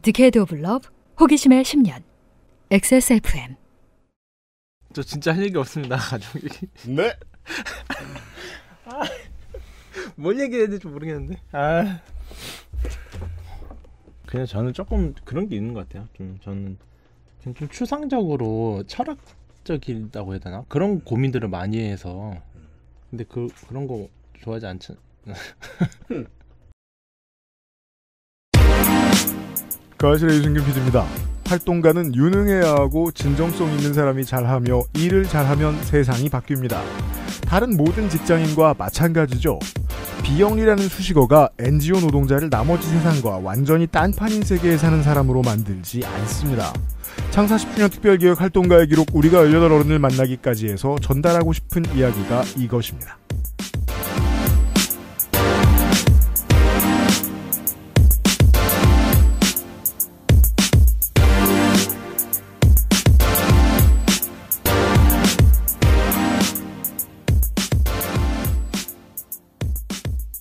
디케이드 오브 러브 호기심의 10년 XSFM 저 진짜 할 얘기 없습니다 가족 얘 네? 아, 뭘 얘기해야 될지 모르겠는데 아 그냥 저는 조금 그런 게 있는 것 같아요 좀 저는 좀, 좀 추상적으로 철학적이라고 해야 되나 그런 고민들을 많이 해서 근데 그 그런 거 좋아하지 않잖아 거실의 유승균 PD입니다. 활동가는 유능해야 하고 진정성 있는 사람이 잘하며 일을 잘하면 세상이 바뀝니다. 다른 모든 직장인과 마찬가지죠. 비영리라는 수식어가 NGO 노동자를 나머지 세상과 완전히 딴판인 세계에 사는 사람으로 만들지 않습니다. 창사 10주년 특별기획 활동가의 기록 우리가 18어른을 만나기까지 해서 전달하고 싶은 이야기가 이것입니다.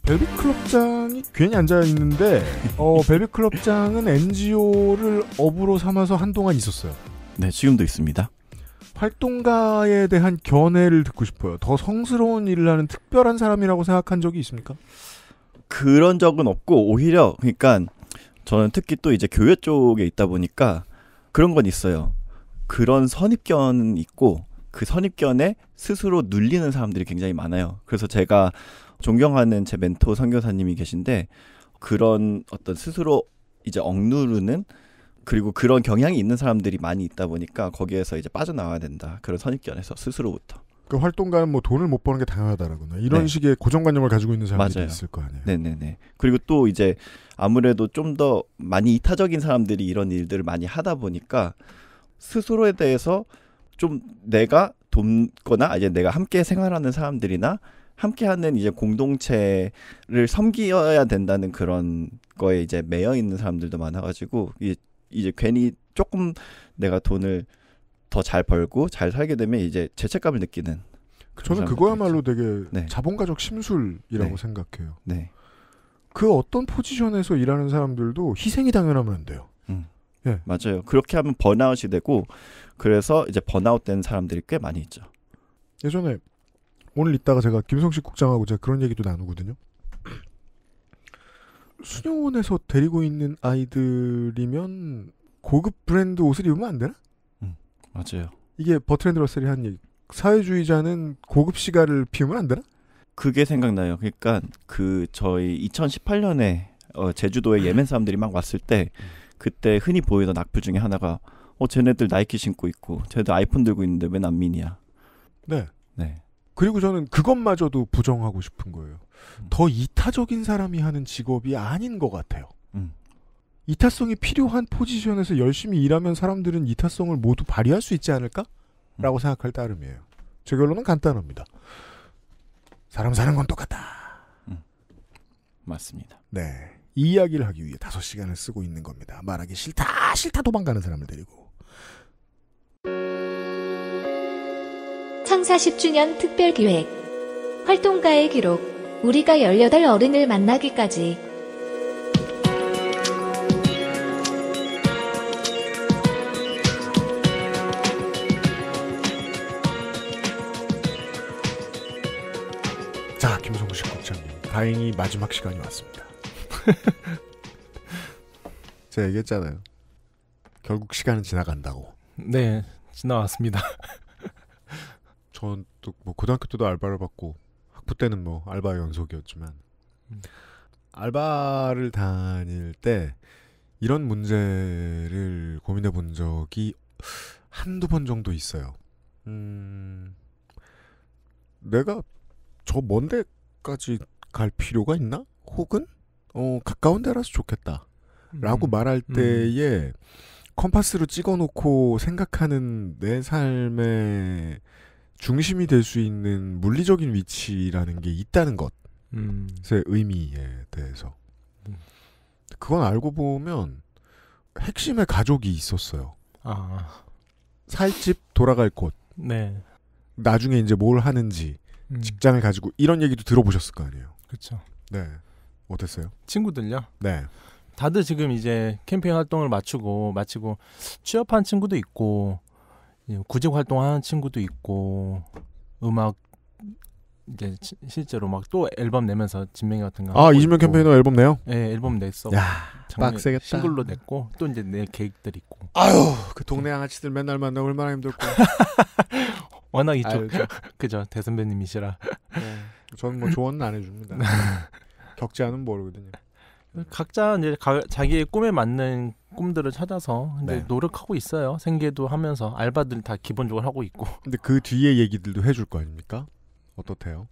벨비 클럽장이 괜히 앉아있는데, 어, 벨벳 클럽장은 NGO를 업으로 삼아서 한동안 있었어요. 네, 지금도 있습니다. 활동가에 대한 견해를 듣고 싶어요. 더 성스러운 일을 하는 특별한 사람이라고 생각한 적이 있습니까? 그런 적은 없고, 오히려, 그러니까, 저는 특히 또 이제 교회 쪽에 있다 보니까 그런 건 있어요. 그런 선입견 있고, 그 선입견에 스스로 눌리는 사람들이 굉장히 많아요. 그래서 제가 존경하는 제 멘토 선교사님이 계신데 그런 어떤 스스로 이제 억누르는 그리고 그런 경향이 있는 사람들이 많이 있다 보니까 거기에서 이제 빠져나와야 된다. 그런 선입견에서 스스로부터. 그 활동가는 뭐 돈을 못 버는 게 당연하다라거나 이런 네. 식의 고정관념을 가지고 있는 사람들이 맞아요. 있을 거 아니에요. 네네네. 그리고 또 이제 아무래도 좀 더 많이 이타적인 사람들이 이런 일들을 많이 하다 보니까 스스로에 대해서 좀 내가 돕거나 이제 내가 함께 생활하는 사람들이나 함께하는 이제 공동체를 섬기어야 된다는 그런 거에 이제 매여 있는 사람들도 많아가지고 이제, 이제 괜히 조금 내가 돈을 더 잘 벌고 잘 살게 되면 이제 죄책감을 느끼는. 저는 그거야말로 되게 네. 자본가적 심술이라고 네. 생각해요. 네. 그 어떤 포지션에서 일하는 사람들도 희생이 당연하면 안 돼요. 음. 예. 맞아요. 그렇게 하면 번아웃이 되고 그래서 이제 번아웃된 사람들이 꽤 많이 있죠. 예전에 오늘 이따가 제가 김성식 국장하고 제가 그런 얘기도 나누거든요. 수녀원에서 데리고 있는 아이들이면 고급 브랜드 옷을 입으면 안 되나? 음, 맞아요. 이게 버트랜드 러셀이 한 얘기. 사회주의자는 고급 시가를 피우면 안 되나? 그게 생각나요. 그러니까 그 저희 2018년에 어, 제주도에 예멘 사람들이 막 왔을 때 그때 흔히 보이던 악플 중에 하나가 어 쟤네들 나이키 신고 있고 쟤네들 아이폰 들고 있는데 왜 난민이야? 네. 네. 그리고 저는 그것마저도 부정하고 싶은 거예요. 음. 더 이타적인 사람이 하는 직업이 아닌 것 같아요. 음. 이타성이 필요한 포지션에서 열심히 일하면 사람들은 이타성을 모두 발휘할 수 있지 않을까? 음. 라고 생각할 따름이에요. 제 결론은 간단합니다. 사람 사는 건 똑같다. 음. 맞습니다. 네. 이 이야기를 하기 위해 다섯 시간을 쓰고 있는 겁니다. 말하기 싫다, 싫다 도망가는 사람을 데리고. 창사0주년 특별기획 활동가의 기록 우리가 18 어른을 만나기까지 자 김성식 국장님 다행히 마지막 시간이 왔습니다 제가 얘기했잖아요 결국 시간은 지나간다고 네 지나왔습니다 전또뭐 고등학교 때도 알바를 받고 학부 때는 뭐 알바 연속이었지만 음. 알바를 다닐 때 이런 문제를 고민해 본 적이 한두 번 정도 있어요. 음, 내가 저먼 데까지 갈 필요가 있나? 혹은, 어, 가까운 데라서 좋겠다. 라고 음, 말할 음. 때에 음. 컴파스로 찍어 놓고 생각하는 내 삶의 중심이 될 수 있는 물리적인 위치라는 게 있다는 것의 음. 의미에 대해서 음. 그건 알고 보면 핵심의 가족이 있었어요. 아. 살 집 돌아갈 곳. 네. 나중에 이제 뭘 하는지 음. 직장을 가지고 이런 얘기도 들어보셨을 거 아니에요. 그렇죠. 네. 어땠어요? 친구들요? 네. 다들 지금 이제 캠페인 활동을 마치고 마치고 취업한 친구도 있고 예, 구직 활동하는 친구도 있고 음악 이제 실제로 막 또 앨범 내면서 진명이 같은 거아 이진명 캠페인으로 앨범 내요? 네 앨범 냈어. 야 빡세겠다. 싱글로 냈고 또 이제 내 계획들 있고. 아유 그 동네 양아치들 맨날 만나 얼마나 힘들고. 워낙 이쪽 아유, 저, 그 그죠 대선배님이시라. 네. 저는 뭐 조언은 안 해줍니다. 격제하는 모르거든요. 각자 이제 가, 자기의 꿈에 맞는 꿈들을 찾아서 근데 네. 노력하고 있어요. 생계도 하면서 알바들 다 기본적으로 하고 있고. 근데 그 뒤에 얘기들도 해줄 거 아닙니까? 어떻대요?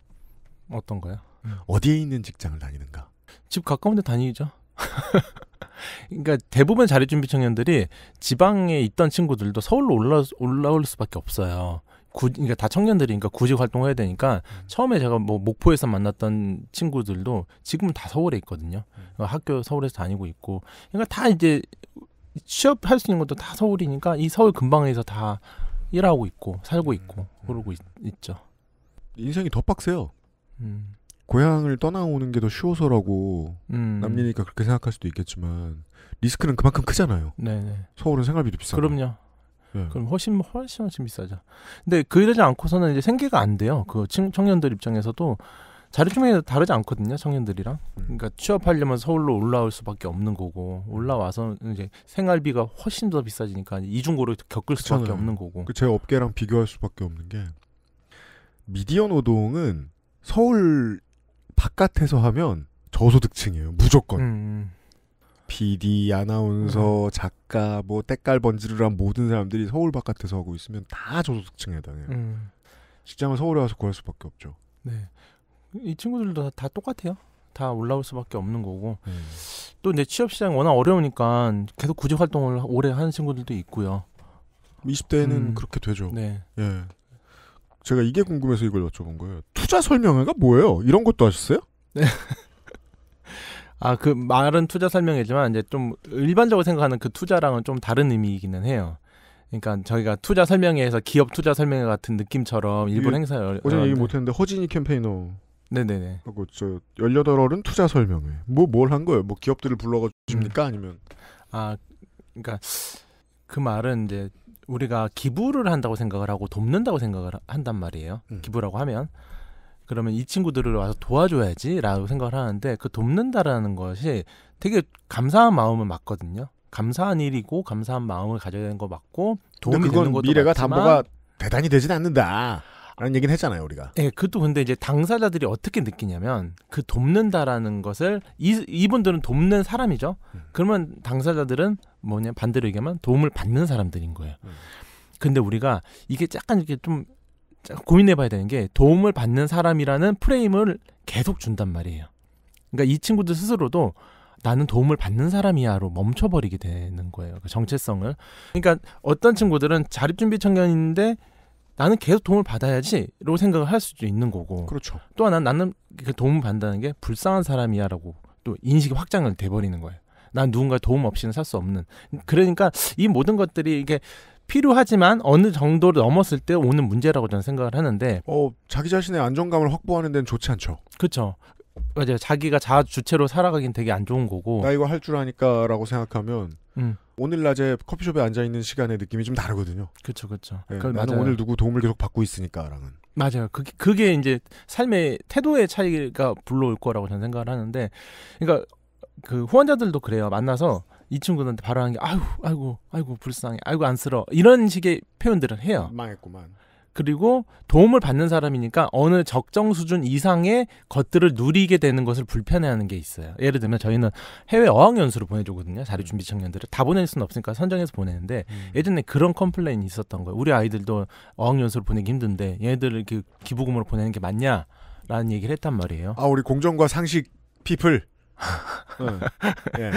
어떤 거요? 음. 어디에 있는 직장을 다니는가? 집 가까운데 다니죠. 그러니까 대부분 자립준비 청년들이 지방에 있던 친구들도 서울로 올라올 수밖에 없어요. 그러니까 다 청년들이니까 구직 활동을 해야 되니까 음. 처음에 제가 뭐 목포에서 만났던 친구들도 지금은 다 서울에 있거든요. 그 학교 서울에서 다니고 있고, 그러니까 다 이제 취업할 수 있는 것도 다 서울이니까 이 서울 근방에서 다 일하고 있고 살고 음. 있고 그러고 있, 죠 인생이 더 빡세요. 음. 고향을 떠나오는 게 더 쉬워서라고 음. 남이니까 그렇게 생각할 수도 있겠지만 리스크는 그만큼 크잖아요. 네네. 서울은 생활비도 비싸고. 그럼요. 예. 그럼 훨씬 훨씬 훨씬 비싸죠. 근데 그러지 않고서는 이제 생계가 안 돼요. 그 청, 청년들 입장에서도 자립주에 다르지 않거든요 청년들이랑 음. 그러니까 취업하려면 서울로 올라올 수밖에 없는 거고 올라와서 이제 생활비가 훨씬 더 비싸지니까 이중고로 겪을 수밖에 그렇잖아요. 없는 거고 그 제 업계랑 비교할 수밖에 없는 게 미디어 노동은 서울 바깥에서 하면 저소득층이에요 무조건 음. 음. PD, 아나운서, 음. 작가, 뭐 때깔 번지르란 모든 사람들이 서울 바깥에서 하고 있으면 다 저소득층에 해당해요. 음. 직장을 서울에 와서 구할 수밖에 없죠. 네, 이 친구들도 다, 다 똑같아요. 다 올라올 수밖에 없는 거고 음. 또 이제 취업 시장이 워낙 어려우니까 계속 구직 활동을 오래 하는 친구들도 있고요. 20대에는 음. 그렇게 되죠. 네. 예. 제가 이게 궁금해서 이걸 여쭤본 거예요. 투자 설명회가 뭐예요? 이런 것도 하셨어요? 네. 아, 그 말은 투자 설명이지만 이제 좀 일반적으로 생각하는 그 투자랑은 좀 다른 의미이기는 해요. 그러니까 저희가 투자 설명회에서 기업 투자 설명회 같은 느낌처럼 일본 행사 열 어제 얘기 못 했는데 허진이 캠페이너 네네네. 하고 저 열여덟 월은 투자 설명회. 뭐 뭘 한 거예요? 뭐 기업들을 불러 가십니까 주 음. 아니면 아 그러니까 그 말은 이제 우리가 기부를 한다고 생각을 하고 돕는다고 생각을 한단 말이에요. 음. 기부라고 하면. 그러면 이 친구들을 와서 도와줘야지라고 생각을 하는데 그 돕는다라는 것이 되게 감사한 마음을 맞거든요. 감사한 일이고 감사한 마음을 가져야 되는 거 맞고 도움이 되는 것도 미래가 맞지만, 담보가 대단히 되진 않는다. 라는 얘기는 했잖아요, 우리가. 예, 네, 그것도 근데 이제 당사자들이 어떻게 느끼냐면 그 돕는다라는 것을 이, 이분들은 돕는 사람이죠. 음. 그러면 당사자들은 뭐냐 반대로 얘기하면 도움을 받는 사람들인 거예요. 음. 근데 우리가 이게 약간 이렇게 좀 고민해봐야 되는 게 도움을 받는 사람이라는 프레임을 계속 준단 말이에요. 그러니까 이 친구들 스스로도 나는 도움을 받는 사람이야로 멈춰버리게 되는 거예요. 그 정체성을. 그러니까 어떤 친구들은 자립준비 청년인데 나는 계속 도움을 받아야지로 생각을 할 수도 있는 거고. 그렇죠. 또 하나 나는 그 도움을 받는다는 게 불쌍한 사람이야라고 또 인식이 확장을 돼버리는 거예요. 난 누군가 도움 없이는 살 수 없는. 그러니까 이 모든 것들이 이게 필요하지만 어느 정도를 넘었을 때 오는 문제라고 저는 생각을 하는데 어 자기 자신의 안정감을 확보하는 데는 좋지 않죠. 그렇죠. 맞아요. 자기가 자아 주체로 살아가긴 되게 안 좋은 거고. 나 이거 할 줄 아니까라고 생각하면 음. 오늘 낮에 커피숍에 앉아 있는 시간의 느낌이 좀 다르거든요. 그렇죠, 그렇죠. 네, 나는 맞아요. 오늘 누구 도움을 계속 받고 있으니까라는. 맞아요. 그게 그게 이제 삶의 태도의 차이가 불러올 거라고 저는 생각을 하는데, 그러니까 그 후원자들도 그래요. 만나서 이 친구한테 들 바로 한게 아유 아이고 아이고 불쌍해 아이고 안쓰러 워 이런 식의 표현들을 해요. 망했구만. 그리고 도움을 받는 사람이니까 어느 적정 수준 이상의 것들을 누리게 되는 것을 불편해하는 게 있어요. 예를 들면 저희는 해외 어학연수를 보내주거든요. 자리 음. 준비 청년들을 다 보낼 수는 없으니까 선정해서 보내는데 음. 예전에 그런 컴플레인이 있었던 거예요. 우리 아이들도 어학연수를 보내기 힘든데 얘들을 그 기부금으로 보내는 게 맞냐? 라는 얘기를 했단 말이에요. 아 우리 공정과 상식 피플 예. 예.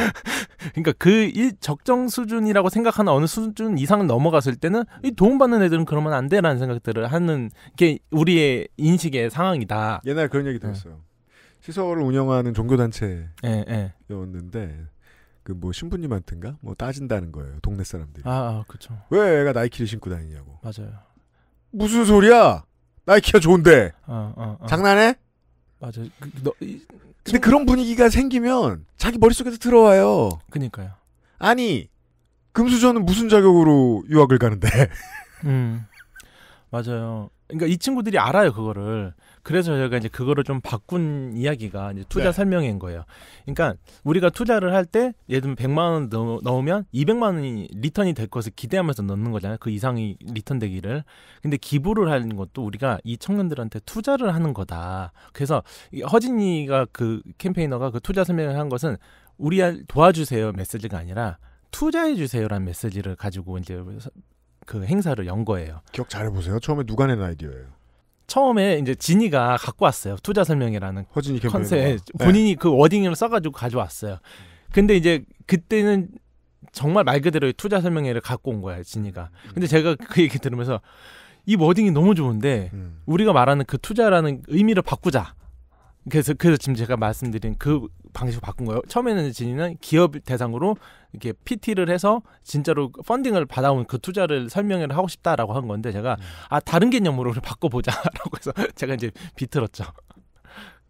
그러니까 그 일, 적정 수준이라고 생각하는 어느 수준 이상 넘어갔을 때는 이 도움받는 애들은 그러면 안 돼라는 생각들을 하는 게 우리의 인식의 상황이다. 옛날 그런 얘기 예. 들었어요. 시설을 운영하는 종교단체였는데 그 뭐 신부님한텐가 뭐 따진다는 거예요 동네 사람들이. 아, 아 그렇죠. 왜 애가 나이키를 신고 다니냐고. 맞아요. 무슨 소리야? 나이키가 좋은데. 아, 아, 장난해? 맞아. 그, 너, 이, 근데 그런 분위기가 생기면 자기 머릿속에서 들어와요. 그니까요. 아니, 금수저는 무슨 자격으로 유학을 가는데? 음. 맞아요. 그러니까 이 친구들이 알아요 그거를. 그래서 저희가 이제 그거를 좀 바꾼 이야기가 이제 투자 네. 설명인 거예요. 그러니까 우리가 투자를 할 때 예를 들면 100만 원 넣, 넣으면 200만 원이 리턴이 될 것을 기대하면서 넣는 거잖아요. 그 이상이 리턴 되기를. 근데 기부를 하는 것도 우리가 이 청년들한테 투자를 하는 거다. 그래서 허진이가 그 캠페이너가 그 투자 설명을 한 것은 우리 도와주세요 메시지가 아니라 투자해 주세요라는 메시지를 가지고 이제 그 행사를 연 거예요. 기억 잘 해보세요. 처음에 누가 낸 아이디어예요? 처음에 이제 진이가 갖고 왔어요. 투자 설명이라는 허진이 컨셉 네. 본인이 네. 그 워딩을 써가지고 가져왔어요. 근데 이제 그때는 정말 말 그대로 투자 설명회를 갖고 온 거야 진이가. 음. 근데 제가 그 얘기 들으면서 이 워딩이 너무 좋은데 음. 우리가 말하는 그 투자라는 의미를 바꾸자. 그래서 그래서 지금 제가 말씀드린 그 방식으로 바꾼 거예요. 처음에는 진이는 기업 대상으로 이렇게 PT를 해서 진짜로 펀딩을 받아온 그 투자를 설명회를 하고 싶다라고 한 건데 제가 음. 아 다른 개념으로 바꿔보자라고 해서 제가 이제 비틀었죠.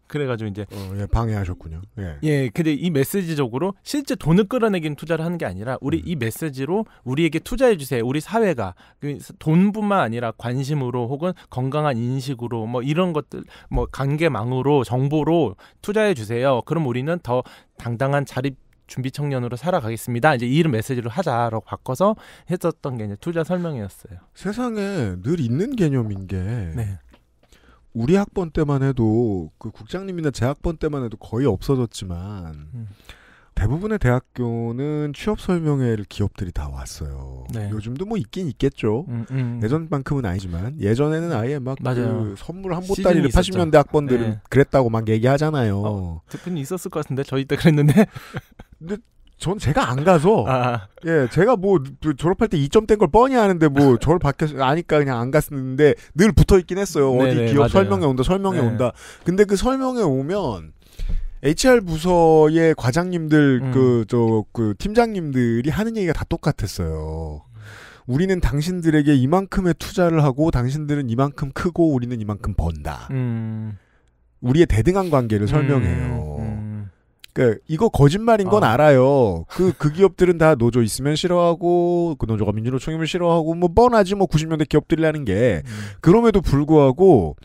그래가지고 이제 어, 예, 방해하셨군요. 예. 예, 근데 이 메시지적으로 실제 돈을 끌어내기는 투자를 하는 게 아니라 우리 음. 이 메시지로 우리에게 투자해 주세요. 우리 사회가 그 돈뿐만 아니라 관심으로 혹은 건강한 인식으로 뭐 이런 것들 뭐 관계망으로 정보로 투자해 주세요. 그럼 우리는 더 당당한 자립 준비 청년으로 살아가겠습니다. 이제 이런 메시지를 하자라고 바꿔서 했었던 게 이제 투자 설명이었어요. 세상에 늘 있는 개념인 게 네. 우리 학번 때만 해도 그 국장님이나 제 학번 때만 해도 거의 없어졌지만 음. 대부분의 대학교는 취업 설명회를 기업들이 다 왔어요. 네. 요즘도 뭐 있긴 있겠죠. 음, 음. 음. 예전만큼은 아니지만 예전에는 아예 막그 선물 한 보따리를 80년대 학번들은 네. 그랬다고 막 얘기하잖아요. 어, 듣분 있었을 것 같은데 저희 때 그랬는데. 근데 전 제가 안 가서 아. 예 제가 뭐 그 졸업할 때 2점 뗀 걸 뻔히 아는데 뭐 졸업 바뀌었 아니까 그냥 안 갔는데 늘 붙어 있긴 했어요 네, 어디 네네, 기업 맞아요. 설명회 온다 설명회 네. 온다 근데 그설명회 오면 HR 부서의 과장님들 음. 그저그 그 팀장님들이 하는 얘기가 다 똑같았어요. 우리는 당신들에게 이만큼의 투자를 하고 당신들은 이만큼 크고 우리는 이만큼 번다. 음. 우리의 대등한 관계를 음, 설명해요. 음. 그 이거 거짓말인 건 아. 알아요. 그그 그 기업들은 다 노조 있으면 싫어하고 그 노조가 민주노총임을 싫어하고 뭐 뻔하지 뭐 90년대 기업들이라는 게 음. 그럼에도 불구하고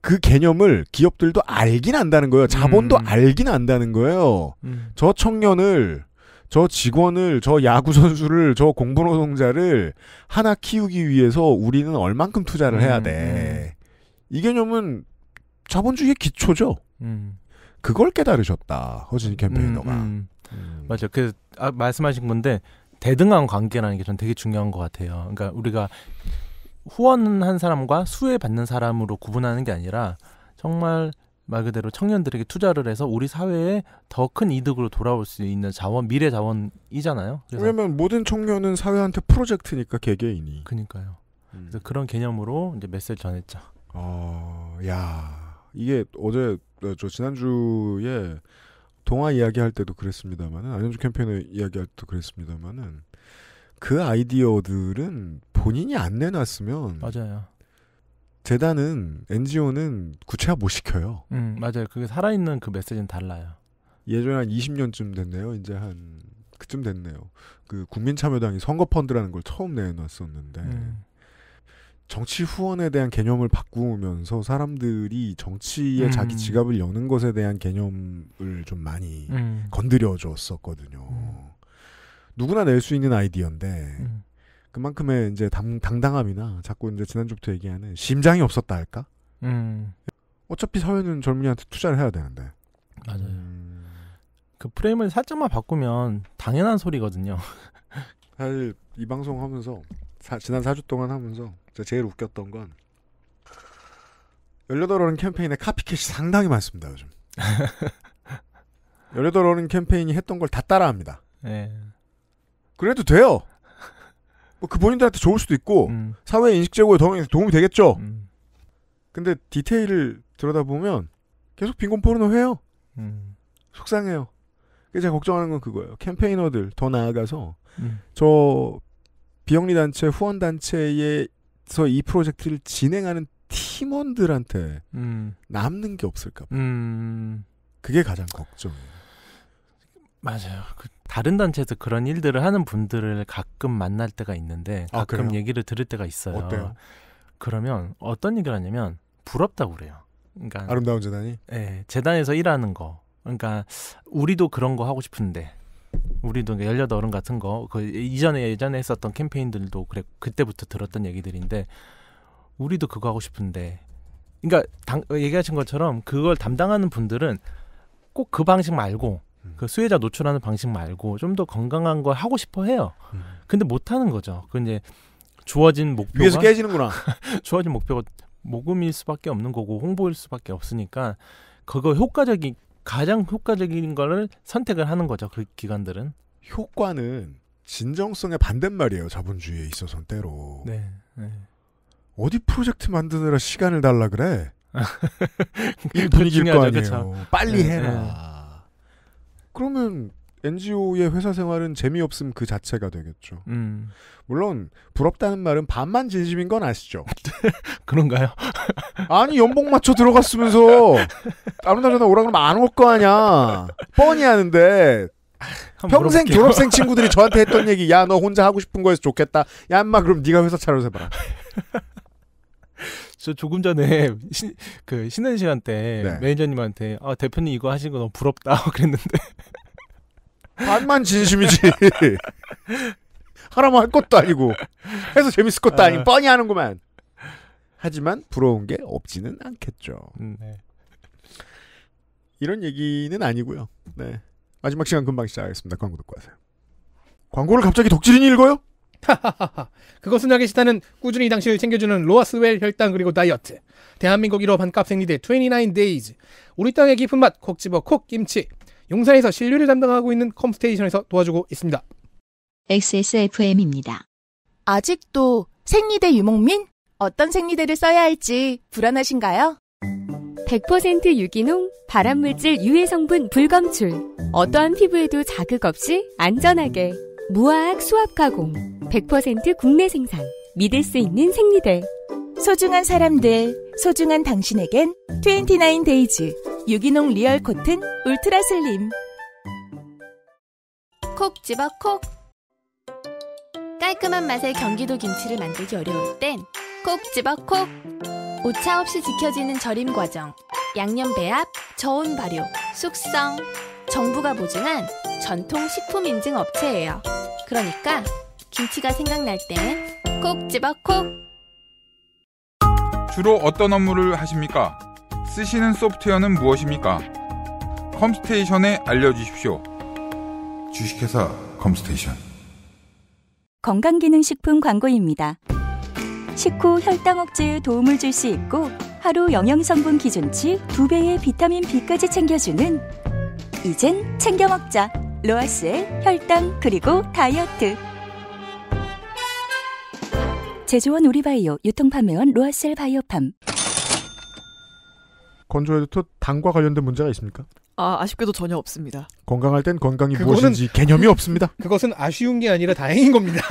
그 개념을 기업들도 알긴 안다는 거예요. 자본도 음. 알긴 안다는 거예요. 음. 저 청년을 저 직원을 저 야구 선수를 저 공부 노동자를 하나 키우기 위해서 우리는 얼만큼 투자를 해야 음, 돼. 음. 이 개념은 자본주의의 기초죠. 음. 그걸 깨달으셨다. 허진 음, 캠페인너가. 음, 음, 음. 맞아요. 그 아, 말씀하신 건데 대등한 관계라는 게 전 되게 중요한 것 같아요. 그러니까 우리가 후원한 사람과 수혜받는 사람으로 구분하는 게 아니라 정말 말 그대로 청년들에게 투자를 해서 우리 사회에 더 큰 이득으로 돌아올 수 있는 자원, 미래 자원이잖아요. 왜냐면 모든 청년은 사회한테 프로젝트니까 개개인이. 그니까요. 음. 그래서 그런 개념으로 이제 메시지 전했죠. 어, 야 이게 어제 네, 저 지난주에 동화 이야기할 때도 그랬습니다마는 안현주 캠페인을 이야기할 때도 그랬습니다마는그 아이디어들은 본인이 안 내놨으면 맞아요. 재단은 NGO는 구체화 못 시켜요. 음 맞아요. 그게 살아있는 그 메시지는 달라요. 예전에 한 20년쯤 됐네요. 이제 한 그쯤 됐네요. 그 국민참여당이 선거펀드라는 걸 처음 내놨었는데 음. 정치 후원에 대한 개념을 바꾸면서 사람들이 정치에 음. 자기 지갑을 여는 것에 대한 개념을 좀 많이 음. 건드려 줬었거든요. 음. 누구나 낼 수 있는 아이디어인데 음. 그만큼의 이제 당, 당함이나 자꾸 이제 지난주부터 얘기하는 심장이 없었다 할까? 음. 어차피 사회는 젊은이한테 투자를 해야 되는데. 맞아요. 음. 그 프레임을 살짝만 바꾸면 당연한 소리거든요. 사실 이 방송 하면서 사, 지난 4주 동안 하면서 제일 웃겼던 건 18어른 캠페인에 카피캣이 상당히 많습니다, 요즘. 18어른 캠페인이 했던 걸 다 따라합니다. 예. 그래도 돼요. 뭐 그 본인들한테 좋을 수도 있고 음. 사회 인식 제고에 도움이 되겠죠. 음. 근데 디테일을 들여다보면 계속 빈곤 포르노 해요. 음. 속상해요. 제가 걱정하는 건 그거예요. 캠페이너들 더 나아가서 음. 저 비영리 단체 후원 단체의 그서이 프로젝트를 진행하는 팀원들한테 음. 남는 게 없을까 봐. 음. 그게 가장 걱정이에요. 맞아요. 그 다른 단체에서 그런 일들을 하는 분들을 가끔 만날 때가 있는데 아, 가끔 아, 얘기를 들을 때가 있어요. 어때요? 그러면 어떤 얘기를 하냐면 부럽다고 그래요. 그러니까 아름다운 재단이? 네, 재단에서 일하는 거. 그러니까 우리도 그런 거 하고 싶은데 우리도 열여덟 어른 같은 거 그 이전에 예전에 했었던 캠페인들도 그래 그때부터 들었던 얘기들인데 우리도 그거 하고 싶은데 그러니까 당, 얘기하신 것처럼 그걸 담당하는 분들은 꼭 그 방식 말고 음. 그 수혜자 노출하는 방식 말고 좀 더 건강한 걸 하고 싶어 해요. 음. 근데 못 하는 거죠. 그 이제 주어진 목표가 위에서 깨지는구나. 주어진 목표가 모금일 수밖에 없는 거고 홍보일 수밖에 없으니까 그거 효과적인 가장 효과적인 거를 선택을 하는 거죠. 그 기관들은. 효과는 진정성의 반대말이에요. 자본주의에 있어서는 때로. 네. 네. 어디 프로젝트 만드느라 시간을 달라 그래? 일 분위기일 거 아니에요. 그쵸. 빨리 네, 해라. 네. 그러면 NGO의 회사 생활은 재미없음 그 자체가 되겠죠. 음. 물론 부럽다는 말은 반만 진심인 건 아시죠? 그런가요? 아니 연봉 맞춰 들어갔으면서 아무나 오라 그러면 안 올 거 아냐. 뻔히 아는데 평생 물어게요 졸업생 친구들이 저한테 했던 얘기 야 너 혼자 하고 싶은 거에서 좋겠다. 야 인마 그럼 네가 회사 차려서 해봐라. 저 조금 전에 시, 그 쉬는 시간 때 네. 매니저님한테 아 대표님 이거 하신 거 너무 부럽다 그랬는데 반만 진심이지. 하라면 할 것도 아니고 해서 재밌을 것도 아니고 아. 뻔히 하는구만. 하지만 부러운 게 없지는 않겠죠. 음, 네. 이런 얘기는 아니고요. 네. 마지막 시간 금방 시작하겠습니다. 광고 듣고 하세요. 광고를 갑자기 독질인이 읽어요? 그것은 알기 싫다는 꾸준히 당신을 챙겨주는 로아스웰 혈당 그리고 다이어트 대한민국 1호 반값 생리대 29 days 우리 땅의 깊은 맛콕 집어 콕 김치 용산에서 신뢰를 담당하고 있는 컴스테이션에서 도와주고 있습니다. XSFM입니다. 아직도 생리대 유목민? 어떤 생리대를 써야 할지 불안하신가요? 100% 유기농, 발암물질 유해 성분 불검출. 어떠한 피부에도 자극 없이 안전하게. 무화학 수압 가공. 100% 국내 생산. 믿을 수 있는 생리대. 소중한 사람들, 소중한 당신에겐 29 데이즈. 유기농 리얼 코튼 울트라 슬림 콕 집어 콕 깔끔한 맛의 경기도 김치를 만들기 어려울 땐 콕 집어 콕 오차 없이 지켜지는 절임 과정 양념 배합, 저온 발효, 숙성 정부가 보증한 전통 식품 인증 업체예요 그러니까 김치가 생각날 땐 콕 집어 콕 주로 어떤 업무를 하십니까? 쓰시는 소프트웨어는 무엇입니까? 컴스테이션에 알려주십시오. 주식회사 컴스테이션. 건강기능식품 광고입니다. 식후 혈당 억제에 도움을 줄 수 있고 하루 영양성분 기준치 2배의 비타민 B까지 챙겨주는 이젠 챙겨 먹자. 로아스의 혈당 그리고 다이어트. 제조원 우리바이오 유통판매원 로아셀 바이오팜. 건조해도 당과 관련된 문제가 있습니까? 아, 아쉽게도 전혀 없습니다. 건강할 땐 건강이 그거는, 무엇인지 개념이 없습니다. 그것은 아쉬운 게 아니라 다행인 겁니다.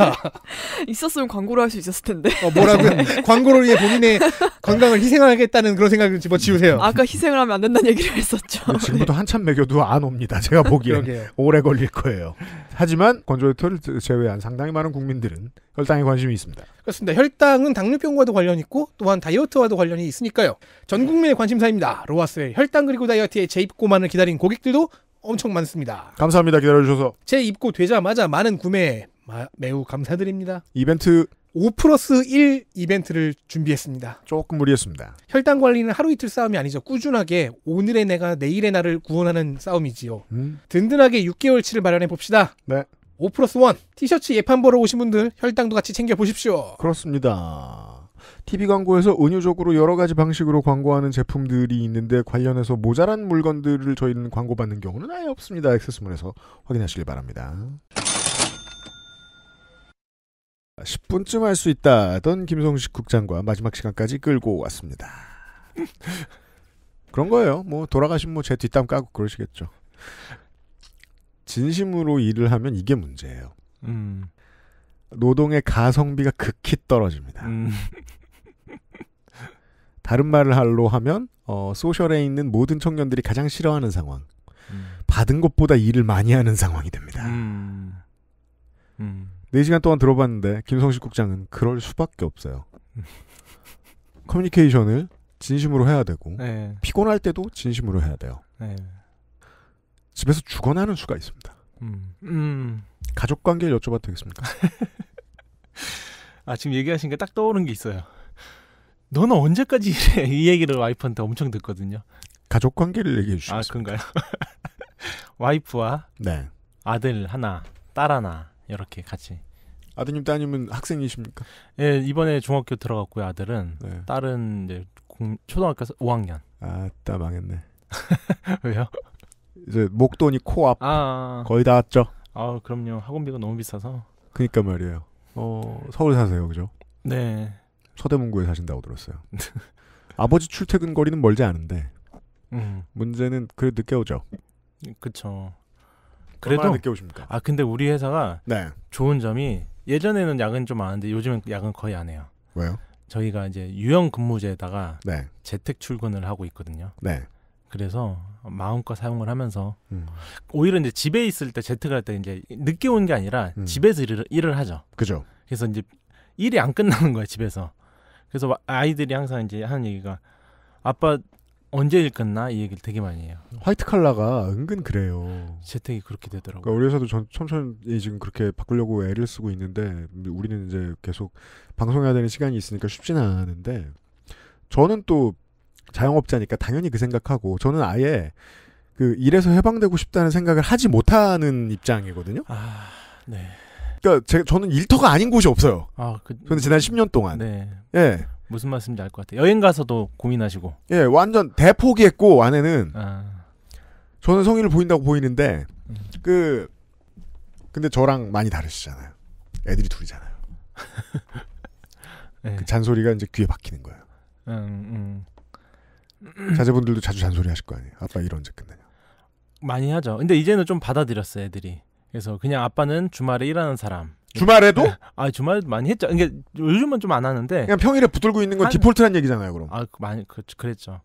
있었으면 광고를 할 수 있었을 텐데. 어, 뭐라고요? 광고를 위해 본인의 건강을 희생하겠다는 그런 생각을 집어치우세요. 아까 희생을 하면 안 된다는 얘기를 했었죠. 네, 지금부터 네. 한참 매겨도 안 옵니다. 제가 보기엔 오래 걸릴 거예요. 하지만 건조대토를 제외한 상당히 많은 국민들은 혈당에 관심이 있습니다. 그렇습니다. 혈당은 당뇨병과도 관련 있고 또한 다이어트와도 관련이 있으니까요. 전 국민의 관심사입니다. 로아스의 혈당 그리고 다이어트의 재입고만을 기다린 고객들도 엄청 많습니다. 감사합니다. 기다려주셔서. 제 입고 되자마자 많은 구매 마, 매우 감사드립니다. 이벤트 5 플러스 1 이벤트를 준비했습니다. 조금 무리했습니다. 혈당 관리는 하루 이틀 싸움이 아니죠. 꾸준하게 오늘의 내가 내일의 나를 구원하는 싸움이지요. 음. 든든하게 6개월치를 마련해 봅시다. 네. 5 플러스 1 티셔츠 예판 보러 오신 분들 혈당도 같이 챙겨 보십시오. 그렇습니다. TV 광고에서 은유적으로 여러 가지 방식으로 광고하는 제품들이 있는데 관련해서 모자란 물건들을 저희는 광고받는 경우는 아예 없습니다. 액세스몰에서 확인하시길 바랍니다. 10분쯤 할 수 있다던 김성식 국장과 마지막 시간까지 끌고 왔습니다. 그런 거예요. 뭐 돌아가신 뭐 제 뒷담 까고 그러시겠죠. 진심으로 일을 하면 이게 문제예요. 음. 노동의 가성비가 극히 떨어집니다. 음. 다른 말을 할로 하면 어, 소셜에 있는 모든 청년들이 가장 싫어하는 상황. 음. 받은 것보다 일을 많이 하는 상황이 됩니다. 음. 음. 4시간 동안 들어봤는데 김성식 국장은 그럴 수밖에 없어요. 커뮤니케이션을 진심으로 해야 되고 네. 피곤할 때도 진심으로 해야 돼요. 네. 집에서 죽어나는 수가 있습니다. 음. 음. 가족 관계를 여쭤봐도 되겠습니까? 아 지금 얘기하신 게 딱 떠오른 게 있어요. 너는 언제까지 이래? 이 얘기를 와이프한테 엄청 듣거든요. 가족 관계를 얘기해 주시죠. 아, 그런가요? 와이프와 네. 아들 하나, 딸 하나 이렇게 같이. 아드님, 따님은 학생이십니까? 예, 이번에 중학교 들어갔고요. 아들은 네. 딸은 이제 공, 초등학교 5학년. 아, 따 망했네. 왜요? 이제 목돈이 코앞 아, 거의 다 왔죠. 아, 그럼요. 학원비가 너무 비싸서. 그니까 말이에요. 어, 서울 사세요, 그죠? 네. 서대문구에 사신다고 들었어요. 아버지 출퇴근 거리는 멀지 않은데 음. 문제는 그래 늦게 오죠. 그렇죠. 그래도 늦게 오십니까? 아 근데 우리 회사가 네. 좋은 점이 예전에는 야근 좀 많은데 요즘은 야근 거의 안 해요. 왜요? 저희가 이제 유형 근무제에다가 네. 재택 출근을 하고 있거든요. 네. 그래서 마음껏 사용을 하면서 음. 오히려 이제 집에 있을 때 재택할 때 이제 늦게 오는 게 아니라 음. 집에서 일을, 일을 하죠. 그죠. 그래서 이제 일이 안 끝나는 거야 집에서. 그래서 아이들이 항상 이제 하는 얘기가 아빠 언제 일 끝나 이 얘기를 되게 많이 해요. 화이트 컬러가 은근 그래요. 재택이 그렇게 되더라고요. 그러니까 우리 회사도 전, 천천히 지금 그렇게 바꾸려고 애를 쓰고 있는데 우리는 이제 계속 방송해야 되는 시간이 있으니까 쉽지는 않은데 저는 또 자영업자니까 당연히 그 생각하고 저는 아예 그 일에서 해방되고 싶다는 생각을 하지 못하는 입장이거든요. 아, 네. 그러니까 제가 저는 일터가 아닌 곳이 없어요. 아, 그, 저는 지난 10년 동안. 네. 예. 무슨 말씀인지 알 것 같아요. 여행 가서도 고민하시고. 예, 완전 대포기했고 아내는 아. 저는 성의를 보인다고 보이는데 음. 그 근데 저랑 많이 다르시잖아요. 애들이 둘이잖아요. 네. 그 잔소리가 이제 귀에 박히는 거예요. 음, 음. 자제분들도 자주 잔소리 하실 거 아니에요. 아빠 이런 언제 끝내냐. 많이 하죠. 근데 이제는 좀 받아들였어요, 애들이. 그래서 그냥 아빠는 주말에 일하는 사람. 주말에도? 네. 아 주말 많이 했죠. 이게 그니까 요즘은 좀 안 하는데. 그냥 평일에 붙들고 있는 건 한... 디폴트란 얘기잖아요, 그럼. 아 그 많이 그, 그랬죠.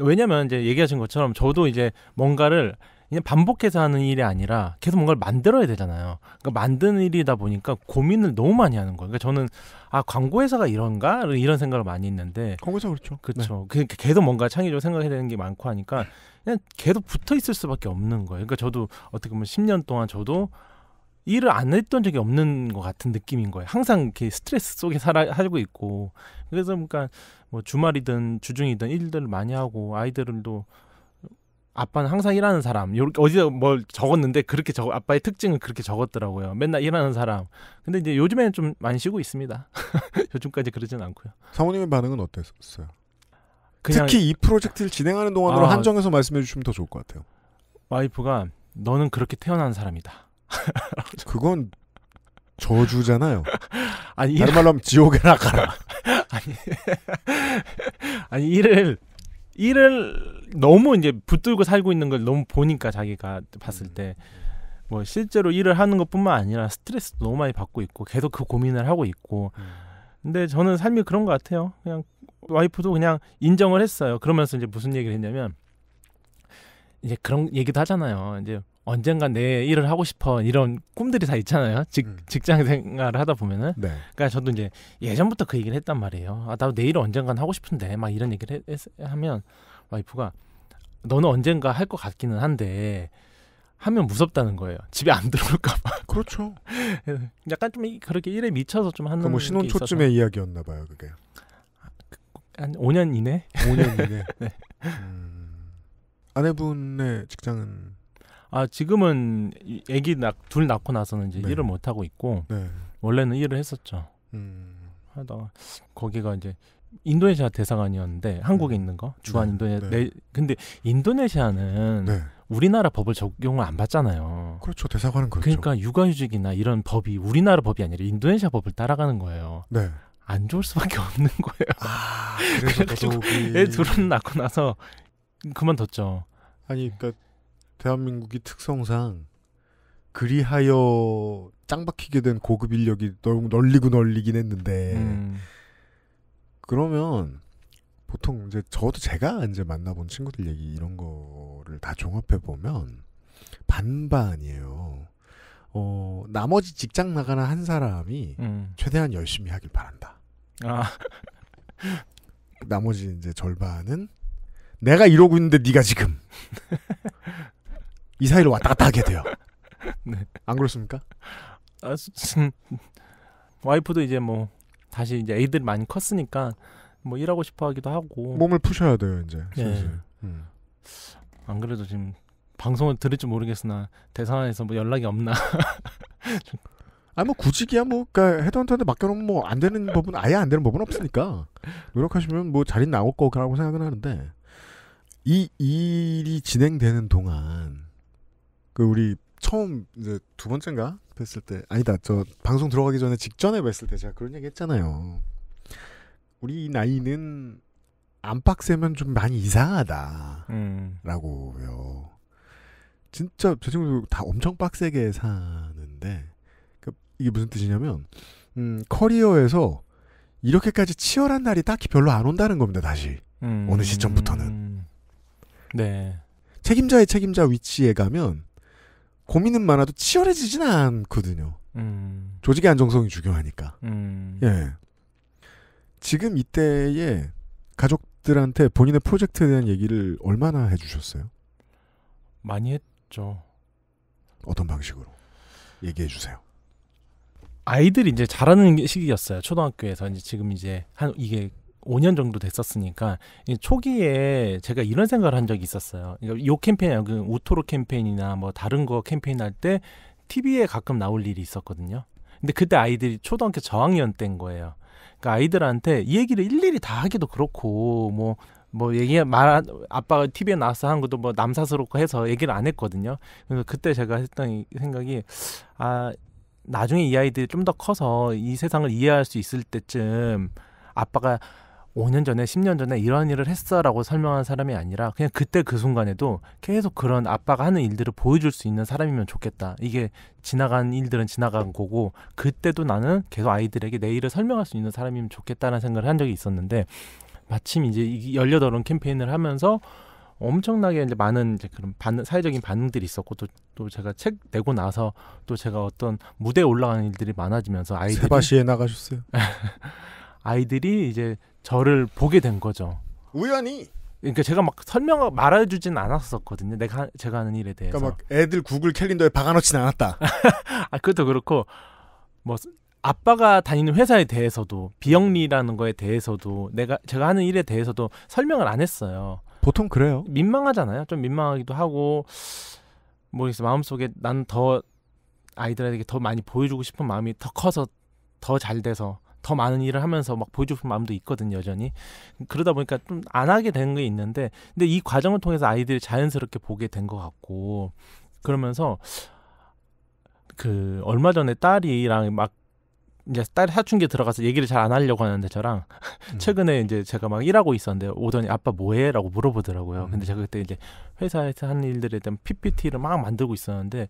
왜냐면 이제 얘기하신 것처럼 저도 이제 뭔가를 그냥 반복해서 하는 일이 아니라 계속 뭔가를 만들어야 되잖아요. 그러니까 만드는 일이다 보니까 고민을 너무 많이 하는 거예요. 그러니까 저는 아 광고 회사가 이런가 이런 생각을 많이 했는데 광고사 그렇죠. 그렇죠. 네. 그, 계속 뭔가 창의적으로 생각해야 되는 게 많고 하니까 그냥 계속 붙어 있을 수밖에 없는 거예요. 그러니까 저도 어떻게 보면 10년 동안 저도 일을 안 했던 적이 없는 것 같은 느낌인 거예요. 항상 이렇게 스트레스 속에 살아 살고 있고 그래서 그러니까 뭐 주말이든 주중이든 일들을 많이 하고 아이들도 아빠는 항상 일하는 사람. 요렇게 어디서뭘 적었는데 그렇게 적 아빠의 특징을 그렇게 적었더라고요. 맨날 일하는 사람. 근데 이제 요즘에는 좀 많이 쉬고 있습니다. 요즘까지 그러진 않고요. 사모님의 반응은 어땠어요? 특히 이 프로젝트를 진행하는 동안으로 아, 한정해서 말씀해 주시면 더 좋을 것 같아요. 와이프가 너는 그렇게 태어난 사람이다. 그건 저주잖아요. 아니 다른 말로 하면 지옥에나 가라. 아니 아니 일을 일을 너무 이제 붙들고 살고 있는 걸 너무 보니까 자기가 봤을 때. 음. 뭐 실제로 일을 하는 것뿐만 아니라 스트레스도 너무 많이 받고 있고 계속 그 고민을 하고 있고 음. 근데 저는 삶이 그런 것 같아요 그냥 와이프도 그냥 인정을 했어요. 그러면서 이제 무슨 얘기를 했냐면 이제 그런 얘기도 하잖아요. 이제 언젠가 내 일을 하고 싶어 이런 꿈들이 다 있잖아요. 직, 음. 직장 생활을 하다 보면은. 네. 그러니까 저도 이제 예전부터 그 얘기를 했단 말이에요. 아, 나도 내 일을 언젠간 하고 싶은데 막 이런 얘기를 했, 하면 와이프가 너는 언젠가 할 것 같기는 한데 하면 무섭다는 거예요. 집에 안 들어올까봐. 그렇죠. 약간 좀 그렇게 일에 미쳐서 좀 하는. 그뭐 신혼초쯤의 이야기였나 봐요, 그게. 한 5년 이내? 5년 이내. 네. 네. 음, 아내분의 직장은 아 지금은 아기 둘 낳고 나서는 이제 네. 일을 못 하고 있고 네. 원래는 일을 했었죠. 음. 하다가 거기가 이제 인도네시아 대사관이었는데 한국에 네. 있는 거 주한 네. 인도네시아. 네. 네. 근데 인도네시아는 우리나라 법을 적용을 안 받잖아요. 그렇죠. 대사관은 그렇죠. 그러니까 육아휴직이나 이런 법이 우리나라 법이 아니라 인도네시아 법을 따라가는 거예요. 네. 안 좋을 수밖에 없는 거예요. 아, 그래서 더더욱이... 애 둘은 낳고 나서 그만뒀죠. 아니 그러니까 대한민국이 특성상 그리하여 짱박히게 된 고급 인력이 넓, 널리고 널리긴 했는데 음. 그러면 보통 이제 저도 제가 이제 만나본 친구들 얘기 이런 거를 다 종합해 보면 반반이에요. 어 나머지 직장 나가는 한 사람이 음. 최대한 열심히 하길 바란다. 아. 나머지 이제 절반은 내가 이러고 있는데 네가 지금 이 사이로 왔다 갔다 하게 돼요. 네. 안 그렇습니까? 아, 와이프도 이제 뭐 다시 이제 애들 많이 컸으니까 뭐 일하고 싶어 하기도 하고 몸을 푸셔야 돼요 이제 네. 슬슬. 네. 음. 안 그래도 지금 방송을 들을지 모르겠으나 대사관에서 뭐 연락이 없나 아니 뭐 구직이야 뭐 그러니까 헤드헌터한테 맡겨놓으면 뭐 안 되는 법은 아예 안 되는 법은 없으니까 노력하시면 뭐 자리 나올 거라고 생각은 하는데 이 일이 진행되는 동안 그 우리 처음 이제 두 번째인가 뵀을 때 아니다 저 방송 들어가기 전에 직전에 뵀을 때 제가 그런 얘기 했잖아요. 우리 나이는 안 빡세면 좀 많이 이상하다라고요. 음. 진짜 제 친구들 다 엄청 빡세게 사는데 이게 무슨 뜻이냐면 음, 커리어에서 이렇게까지 치열한 날이 딱히 별로 안 온다는 겁니다. 다시 음... 어느 시점부터는. 네. 책임자의 책임자 위치에 가면 고민은 많아도 치열해지진 않거든요. 음... 조직의 안정성이 중요하니까. 음... 예. 지금 이때에 가족들한테 본인의 프로젝트에 대한 얘기를 얼마나 해주셨어요? 많이 했죠. 어떤 방식으로 얘기해 주세요. 아이들이 이제 잘하는 시기였어요. 초등학교에서 이제 지금 이제 한 이게 5년 정도 됐었으니까 초기에 제가 이런 생각을 한 적이 있었어요. 그러니까 요 캠페인, 그 우토로 캠페인이나 뭐 다른 거 캠페인 할 때 TV에 가끔 나올 일이 있었거든요. 근데 그때 아이들이 초등학교 저학년 때인 거예요. 그러니까 아이들한테 이 얘기를 일일이 다 하기도 그렇고 뭐 뭐 얘기 말 아빠가 TV에 나와서 한 것도 뭐 남사스럽고 해서 얘기를 안 했거든요. 그래서 그때 제가 했던 생각이 아 나중에 이 아이들이 좀 더 커서 이 세상을 이해할 수 있을 때쯤 아빠가 5년 전에 10년 전에 이런 일을 했어라고 설명한 사람이 아니라 그냥 그때 그 순간에도 계속 그런 아빠가 하는 일들을 보여줄 수 있는 사람이면 좋겠다. 이게 지나간 일들은 지나간 거고 그때도 나는 계속 아이들에게 내 일을 설명할 수 있는 사람이면 좋겠다는 생각을 한 적이 있었는데 마침 이제 열려더런 캠페인을 하면서 엄청나게 이제 많은 이제 그런 반, 사회적인 반응들이 있었고 또, 또 제가 책 내고 나서 또 제가 어떤 무대에 올라가는 일들이 많아지면서 아이들이 세바시에 나가셨어요. 아이들이 이제 저를 보게 된 거죠. 우연히 그러니까 제가 막 설명 말해주진 않았었거든요. 내가 제가 하는 일에 대해서. 그러니까 막 애들 구글 캘린더에 박아놓진 않았다. 아 그것도 그렇고 뭐 아빠가 다니는 회사에 대해서도 비영리라는 거에 대해서도 내가 제가 하는 일에 대해서도 설명을 안 했어요. 보통 그래요. 민망하잖아요. 좀 민망하기도 하고 모르겠어 마음속에 난 더 아이들에게 더 많이 보여주고 싶은 마음이 더 커서 더 잘 돼서 더 많은 일을 하면서 막 보여주고 싶은 마음도 있거든요 여전히 그러다 보니까 좀 안 하게 된 게 있는데 근데 이 과정을 통해서 아이들이 자연스럽게 보게 된 것 같고 그러면서 그 얼마 전에 딸이랑 막 이제 딸 사춘기에 들어가서 얘기를 잘 안 하려고 하는데 저랑 음. 최근에 이제 제가 막 일하고 있었는데 오더니 아빠 뭐해? 라고 물어보더라고요. 음. 근데 제가 그때 이제 회사에서 한 일들에 대한 PPT를 막 만들고 있었는데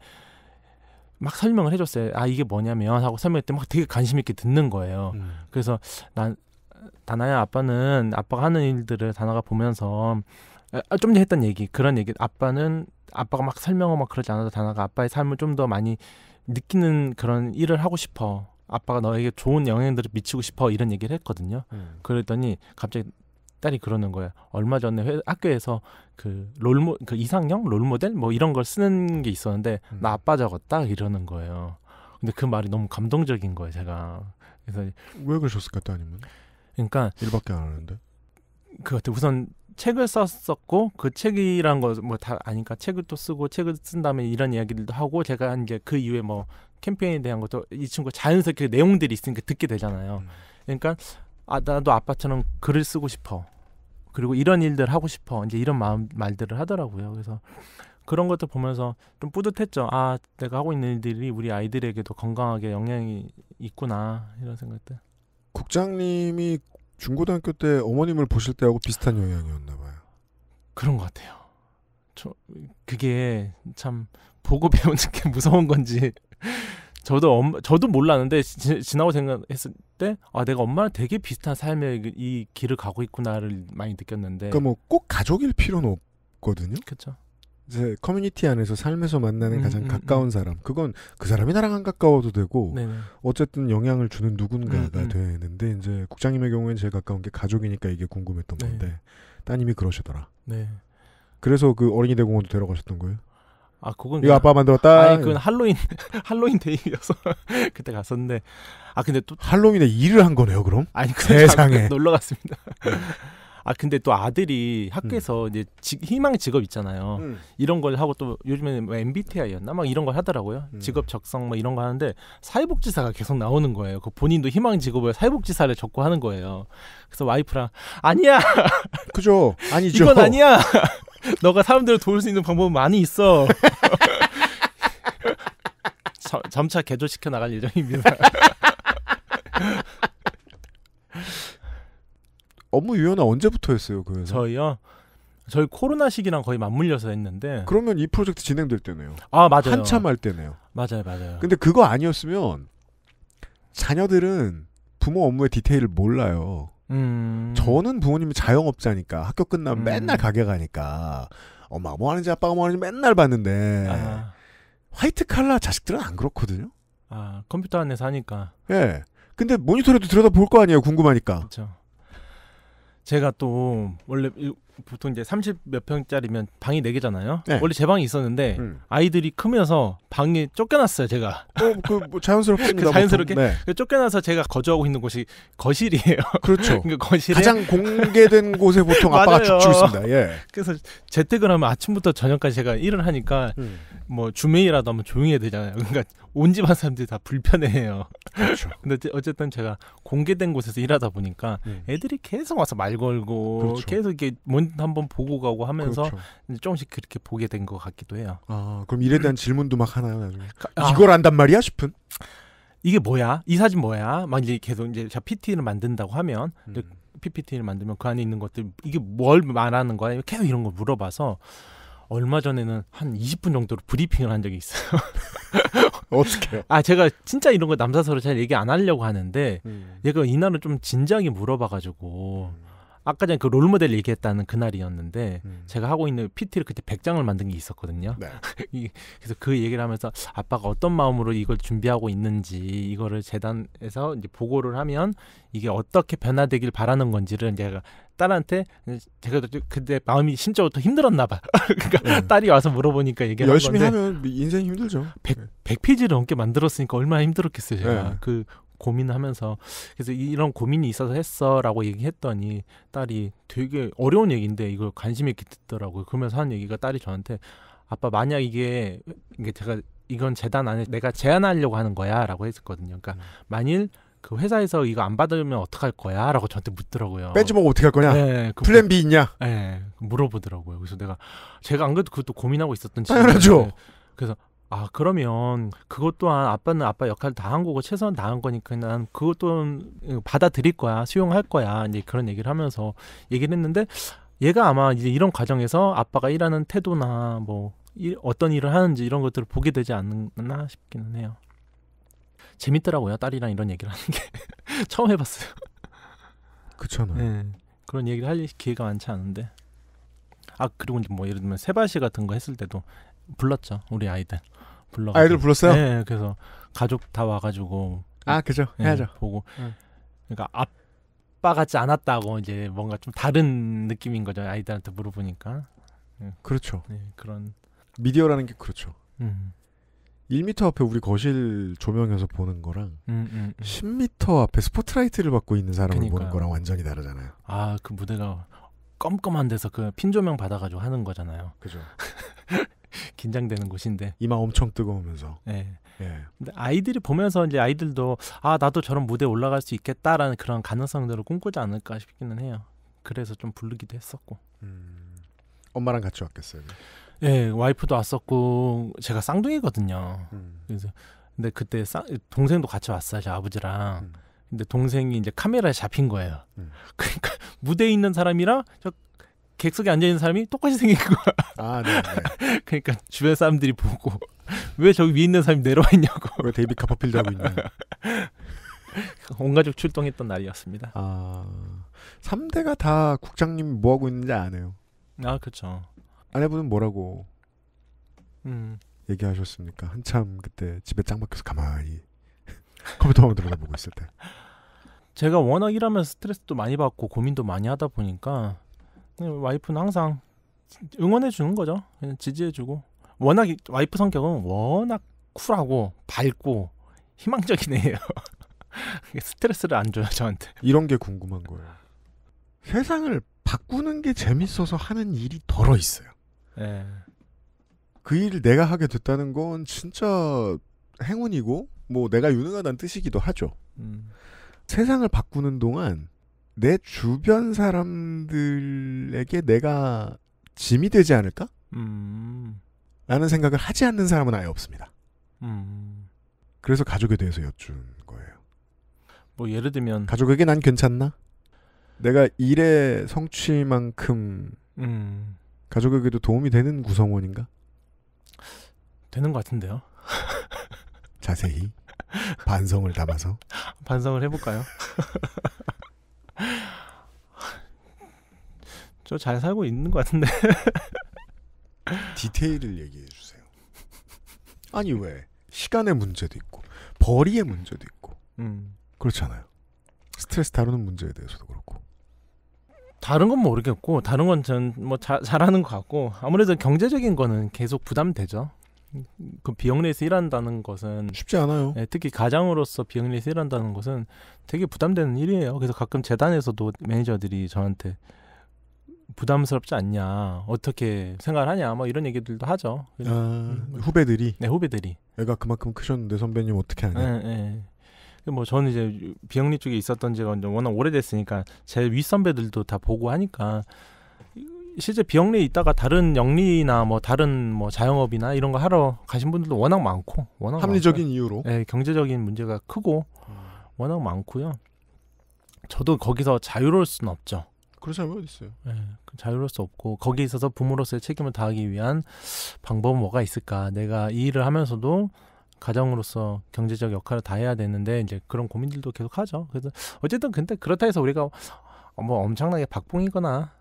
막 설명을 해줬어요. 아 이게 뭐냐면 하고 설명했더니 막 되게 관심 있게 듣는 거예요. 음. 그래서 난 다나야 아빠는 아빠가 하는 일들을 다나가 보면서 아, 아 좀 전에 했던 얘기 그런 얘기 아빠는 아빠가 막설명하고막 그러지 않아도 다나가 아빠의 삶을 좀 더 많이 느끼는 그런 일을 하고 싶어 아빠가 너에게 좋은 영향들을 미치고 싶어 이런 얘기를 했거든요. 음. 그랬더니 갑자기 딸이 그러는 거예요. 얼마 전에 회, 학교에서 그 롤모 그 이상형 롤모델 뭐 이런 걸 쓰는 게 있었는데 음. 나 아빠 적었다 이러는 거예요. 근데 그 말이 너무 감동적인 거예요, 제가. 그래서 왜 그러셨을까 따님은? 그러니까 일밖에 안 하는데. 그 같아. 우선 책을 썼었고 그 책이란 거뭐 다 아니까 책을 또 쓰고 책을 쓴 다음에 이런 이야기들도 하고 제가 이제 그 이후에 뭐 캠페인에 대한 것도 이 친구가 자연스럽게 내용들이 있으니까 듣게 되잖아요. 음. 그러니까 아 나도 아빠처럼 글을 쓰고 싶어. 그리고 이런 일들 하고 싶어. 이제 이런 마음, 말들을 하더라고요. 그래서 그런 것도 보면서 좀 뿌듯했죠. 아, 내가 하고 있는 일들이 우리 아이들에게도 건강하게 영향이 있구나. 이런 생각들. 국장님이 중고등학교 때 어머님을 보실 때하고 비슷한 영향이었나 봐요. 그런 것 같아요. 저 그게 참 보고 배우는 게 무서운 건지 저도 엄, 저도 몰랐는데 지, 지나고 생각했을 때 아 내가 엄마랑 되게 비슷한 삶의 그, 이, 길을 가고 있구나를 많이 느꼈는데 그러니까 뭐꼭 가족일 필요는 없거든요. 그렇죠. 이제 커뮤니티 안에서 삶에서 만나는 음, 가장 음, 음, 가까운 음. 사람 그건 그 사람이 나랑 안 가까워도 되고 네네. 어쨌든 영향을 주는 누군가가 음, 음. 되는데 이제 국장님의 경우에는 제일 가까운 게 가족이니까 이게 궁금했던 네. 건데 따님이 그러시더라. 네. 그래서 그 어린이 대공원도 데려가셨던 거예요? 아, 그건 이거 그냥, 아빠 만들었다. 아니, 그건 할로윈 할로윈 데이여서 그때 갔었는데 아 근데 또 할로윈에 일을 한 거네요, 그럼? 아니, 세상에 놀러 갔습니다. 음. 아 근데 또 아들이 학교에서 음. 이제 지, 희망 직업 있잖아요. 음. 이런 걸 하고 또 요즘에는 MBTI였나 뭐 막 이런 걸 하더라고요. 음. 직업 적성 막 뭐 이런 거 하는데 사회복지사가 계속 나오는 거예요. 그 본인도 희망 직업을 사회복지사를 적고 하는 거예요. 그래서 와이프랑 아니야. 그죠? 아니죠. 이건 아니야. 너가 사람들을 도울 수 있는 방법은 많이 있어. 저, 점차 개조시켜 나갈 예정입니다. 업무 유연화 언제부터였어요 그 회사? 저희요. 저희 코로나 시기랑 거의 맞물려서 했는데 그러면 이 프로젝트 진행될 때네요. 아 맞아요. 한참 할 때네요. 맞아요, 맞아요. 근데 그거 아니었으면 자녀들은 부모 업무의 디테일을 몰라요. 음. 저는 부모님이 자영업자니까 학교 끝나면 음. 맨날 가게 가니까 엄마 뭐 하는지 아빠가 뭐 하는지 맨날 봤는데 아. 화이트 칼라 자식들은 안 그렇거든요. 아 컴퓨터 안에서 하니까. 예. 근데 모니터라도 들여다 볼거 아니에요 궁금하니까. 그렇죠. 제가 또 원래 보통 이제 30 몇 평짜리면 방이 네개잖아요 네. 원래 제 방이 있었는데 음. 아이들이 크면서 방이 쫓겨났어요, 제가. 어, 그뭐자연스럽습 그 자연스럽게 네. 그 쫓겨나서 제가 거주하고 있는 곳이 거실이에요. 그렇죠. 그러니까 거실에 가장 공개된 곳에 보통 아빠가 죽고 있습니다. 예. 그래서 재택을하면 아침부터 저녁까지 제가 일을 하니까 음. 뭐 주메이라도 하면 조용히 해야 되잖아요. 그러니까 온 집안 사람들이 다 불편해해요. 그렇죠. 근데 어쨌든 제가 공개된 곳에서 일하다 보니까 음. 애들이 계속 와서 말 걸고 그렇죠. 계속 이게 렇뭔 이벤 한번 보고 가고 하면서 그렇죠. 조금씩 그렇게 보게 된 것 같기도 해요. 아 그럼 일에 대한 질문도 막 하나요 나중에 아, 이걸 안단 말이야 싶은? 이게 뭐야? 이 사진 뭐야? 막 이제 계속 이제 제 PT를 만든다고 하면 음. PPT를 만들면 그 안에 있는 것들 이게 뭘 말하는 거야? 계속 이런 걸 물어봐서 얼마 전에는 한 20분 정도로 브리핑을 한 적이 있어요. 어떻게요? 아 제가 진짜 이런 거 남사서로 잘 얘기 안 하려고 하는데 음. 얘가 이날은 좀 진지하게 물어봐가지고 음. 아까 전에 그 롤모델 얘기했다는 그날이었는데 음. 제가 하고 있는 PT를 그때 100장을 만든 게 있었거든요. 네. 그래서 그 얘기를 하면서 아빠가 어떤 마음으로 이걸 준비하고 있는지 이거를 재단에서 이제 보고를 하면 이게 어떻게 변화되길 바라는 건지를 제가 딸한테 제가 그때 마음이 심적으로 힘들었나 봐. 그러니까 네. 딸이 와서 물어보니까 얘기하는 열심히 건데 하면 인생 힘들죠. 100, 100페이지를 넘게 만들었으니까 얼마나 힘들었겠어요, 제가. 네. 그 고민하면서 그래서 이런 고민이 있어서 했어라고 얘기했더니 딸이 되게 어려운 얘기인데 이걸 관심 있게 듣더라고요. 그러면서 한 얘기가 딸이 저한테 아빠 만약 이게 이게 제가 이건 재단 안에 내가 제안하려고 하는 거야라고 했었거든요. 그러니까 음. 만일 그 회사에서 이거 안 받으면 어떡할 거야? 라고 저한테 묻더라고요. 빼주면 어떻게 할 거냐? 네, 그, 플랜 B 있냐? 네, 물어보더라고요. 그래서 내가 제가 안 그래도 그것도 고민하고 있었던 당연하죠. 그래서 아, 그러면 그것 또한 아빠는 아빠 역할 다한 거고 최선 다한 거니까 난 그것 도 받아들일 거야, 수용할 거야. 이제 그런 얘기를 하면서 얘기를 했는데 얘가 아마 이제 이런 과정에서 아빠가 일하는 태도나 뭐 일, 어떤 일을 하는지 이런 것들을 보게 되지 않나 싶기는 해요. 재밌더라고요, 딸이랑 이런 얘기를 하는 게 처음 해봤어요. 그렇잖아요. 네, 그런 얘기를 할 기회가 많지 않은데. 아 그리고 이제 뭐 예를 들면 세바시 같은 거 했을 때도 불렀죠 우리 아이들 불러. 아이들 불렀어요? 네, 그래서 가족 다 와가지고. 아, 그죠. 네, 해야죠. 보고. 그러니까 아빠 같지 않았다고 이제 뭔가 좀 다른 느낌인 거죠. 아이들한테 물어보니까. 그렇죠. 그런. 미디어라는 게 그렇죠. 음. 1미터 앞에 우리 거실 조명에서 보는 거랑 음, 음, 음. 10미터 앞에 스포트라이트를 받고 있는 사람을 그러니까요. 보는 거랑 완전히 다르잖아요. 아, 그 무대가 껌껌한 데서 그핀 조명 받아가지고 하는 거잖아요. 그죠. 긴장되는 곳인데 이마 엄청 뜨거우면서. 네. 예. 근데 아이들이 보면서 이제 아이들도 아 나도 저런 무대 에 올라갈 수 있겠다라는 그런 가능성들을 꿈꾸지 않을까 싶기는 해요. 그래서 좀 부르기도 했었고. 음, 엄마랑 같이 왔겠어요. 예, 와이프도 왔었고 제가 쌍둥이거든요. 음. 그래서 근데 그때 쌍, 동생도 같이 왔어요, 제 아버지랑. 음. 근데 동생이 이제 카메라에 잡힌 거예요. 음. 그러니까 무대에 있는 사람이랑 저 객석에 앉아 있는 사람이 똑같이 생긴 거야. 아, 네, 네. 그러니까 주변 사람들이 보고 왜 저기 위에 있는 사람이 내려와 있냐고. 왜 데이비 카퍼필드 하고 있냐. 온 가족 출동했던 날이었습니다. 아, 3대가 다 국장님 뭐 하고 있는지 아네요. 아, 그렇죠. 아내분은 뭐라고 음. 얘기하셨습니까? 한참 그때 집에 짱 박혀서 가만히 컴퓨터만 들여다보고 있을 때. 제가 워낙 일하면서 스트레스도 많이 받고 고민도 많이 하다 보니까 와이프는 항상 응원해 주는 거죠. 그냥 지지해 주고. 워낙 와이프 성격은 워낙 쿨하고 밝고 희망적인 애예요. 스트레스를 안 줘요 저한테. 이런 게 궁금한 거예요. 세상을 바꾸는 게 재밌어서 하는 일이 덜어 있어요. 네. 그 일을 내가 하게 됐다는 건 진짜 행운이고 뭐 내가 유능하다는 뜻이기도 하죠. 음. 세상을 바꾸는 동안 내 주변 사람들에게 내가 짐이 되지 않을까? 음. 라는 생각을 하지 않는 사람은 아예 없습니다. 음. 그래서 가족에 대해서 여쭌 거예요. 뭐 예를 들면 가족에게 난 괜찮나? 내가 일의 성취만큼 음. 가족에게도 도움이 되는 구성원인가? 되는 것 같은데요. 자세히 반성을 담아서 반성을 해볼까요? 저잘 살고 있는 것 같은데. 디테일을 얘기해 주세요. 아니 왜 시간의 문제도 있고 벌이의 문제도 있고 음. 그렇잖아요. 스트레스 다루는 문제에 대해서도 그렇고. 다른 건 모르겠고 다른 건 전 뭐 잘하는 것 같고 아무래도 경제적인 거는 계속 부담되죠. 그 비영리에서 일한다는 것은 쉽지 않아요. 네, 특히 가장으로서 비영리에서 일한다는 것은 되게 부담되는 일이에요. 그래서 가끔 재단에서도 매니저들이 저한테 부담스럽지 않냐 어떻게 생활하냐 뭐 이런 얘기들도 하죠 아, 음. 후배들이 네 후배들이 애가 그만큼 크셨는데 선배님 어떻게 하냐 네, 네. 그 뭐 저는 이제 비영리 쪽에 있었던 지가 워낙 오래됐으니까 제 윗선배들도 다 보고 하니까 실제 비영리에 있다가 다른 영리나 뭐 다른 뭐 자영업이나 이런 거 하러 가신 분들도 워낙 많고 워낙 합리적인 많고요. 이유로 네, 경제적인 문제가 크고 음. 워낙 많고요 저도 거기서 자유로울 수는 없죠 그런 사람이 어디 있어요? 네, 예, 자유로울수 없고 거기에 있어서 부모로서의 책임을 다하기 위한 방법은 뭐가 있을까? 내가 이 일을 하면서도 가정으로서 경제적 역할을 다해야 되는데 이제 그런 고민들도 계속 하죠. 그래서 어쨌든 근데 그렇다 해서 우리가 뭐 엄청나게 박봉이거나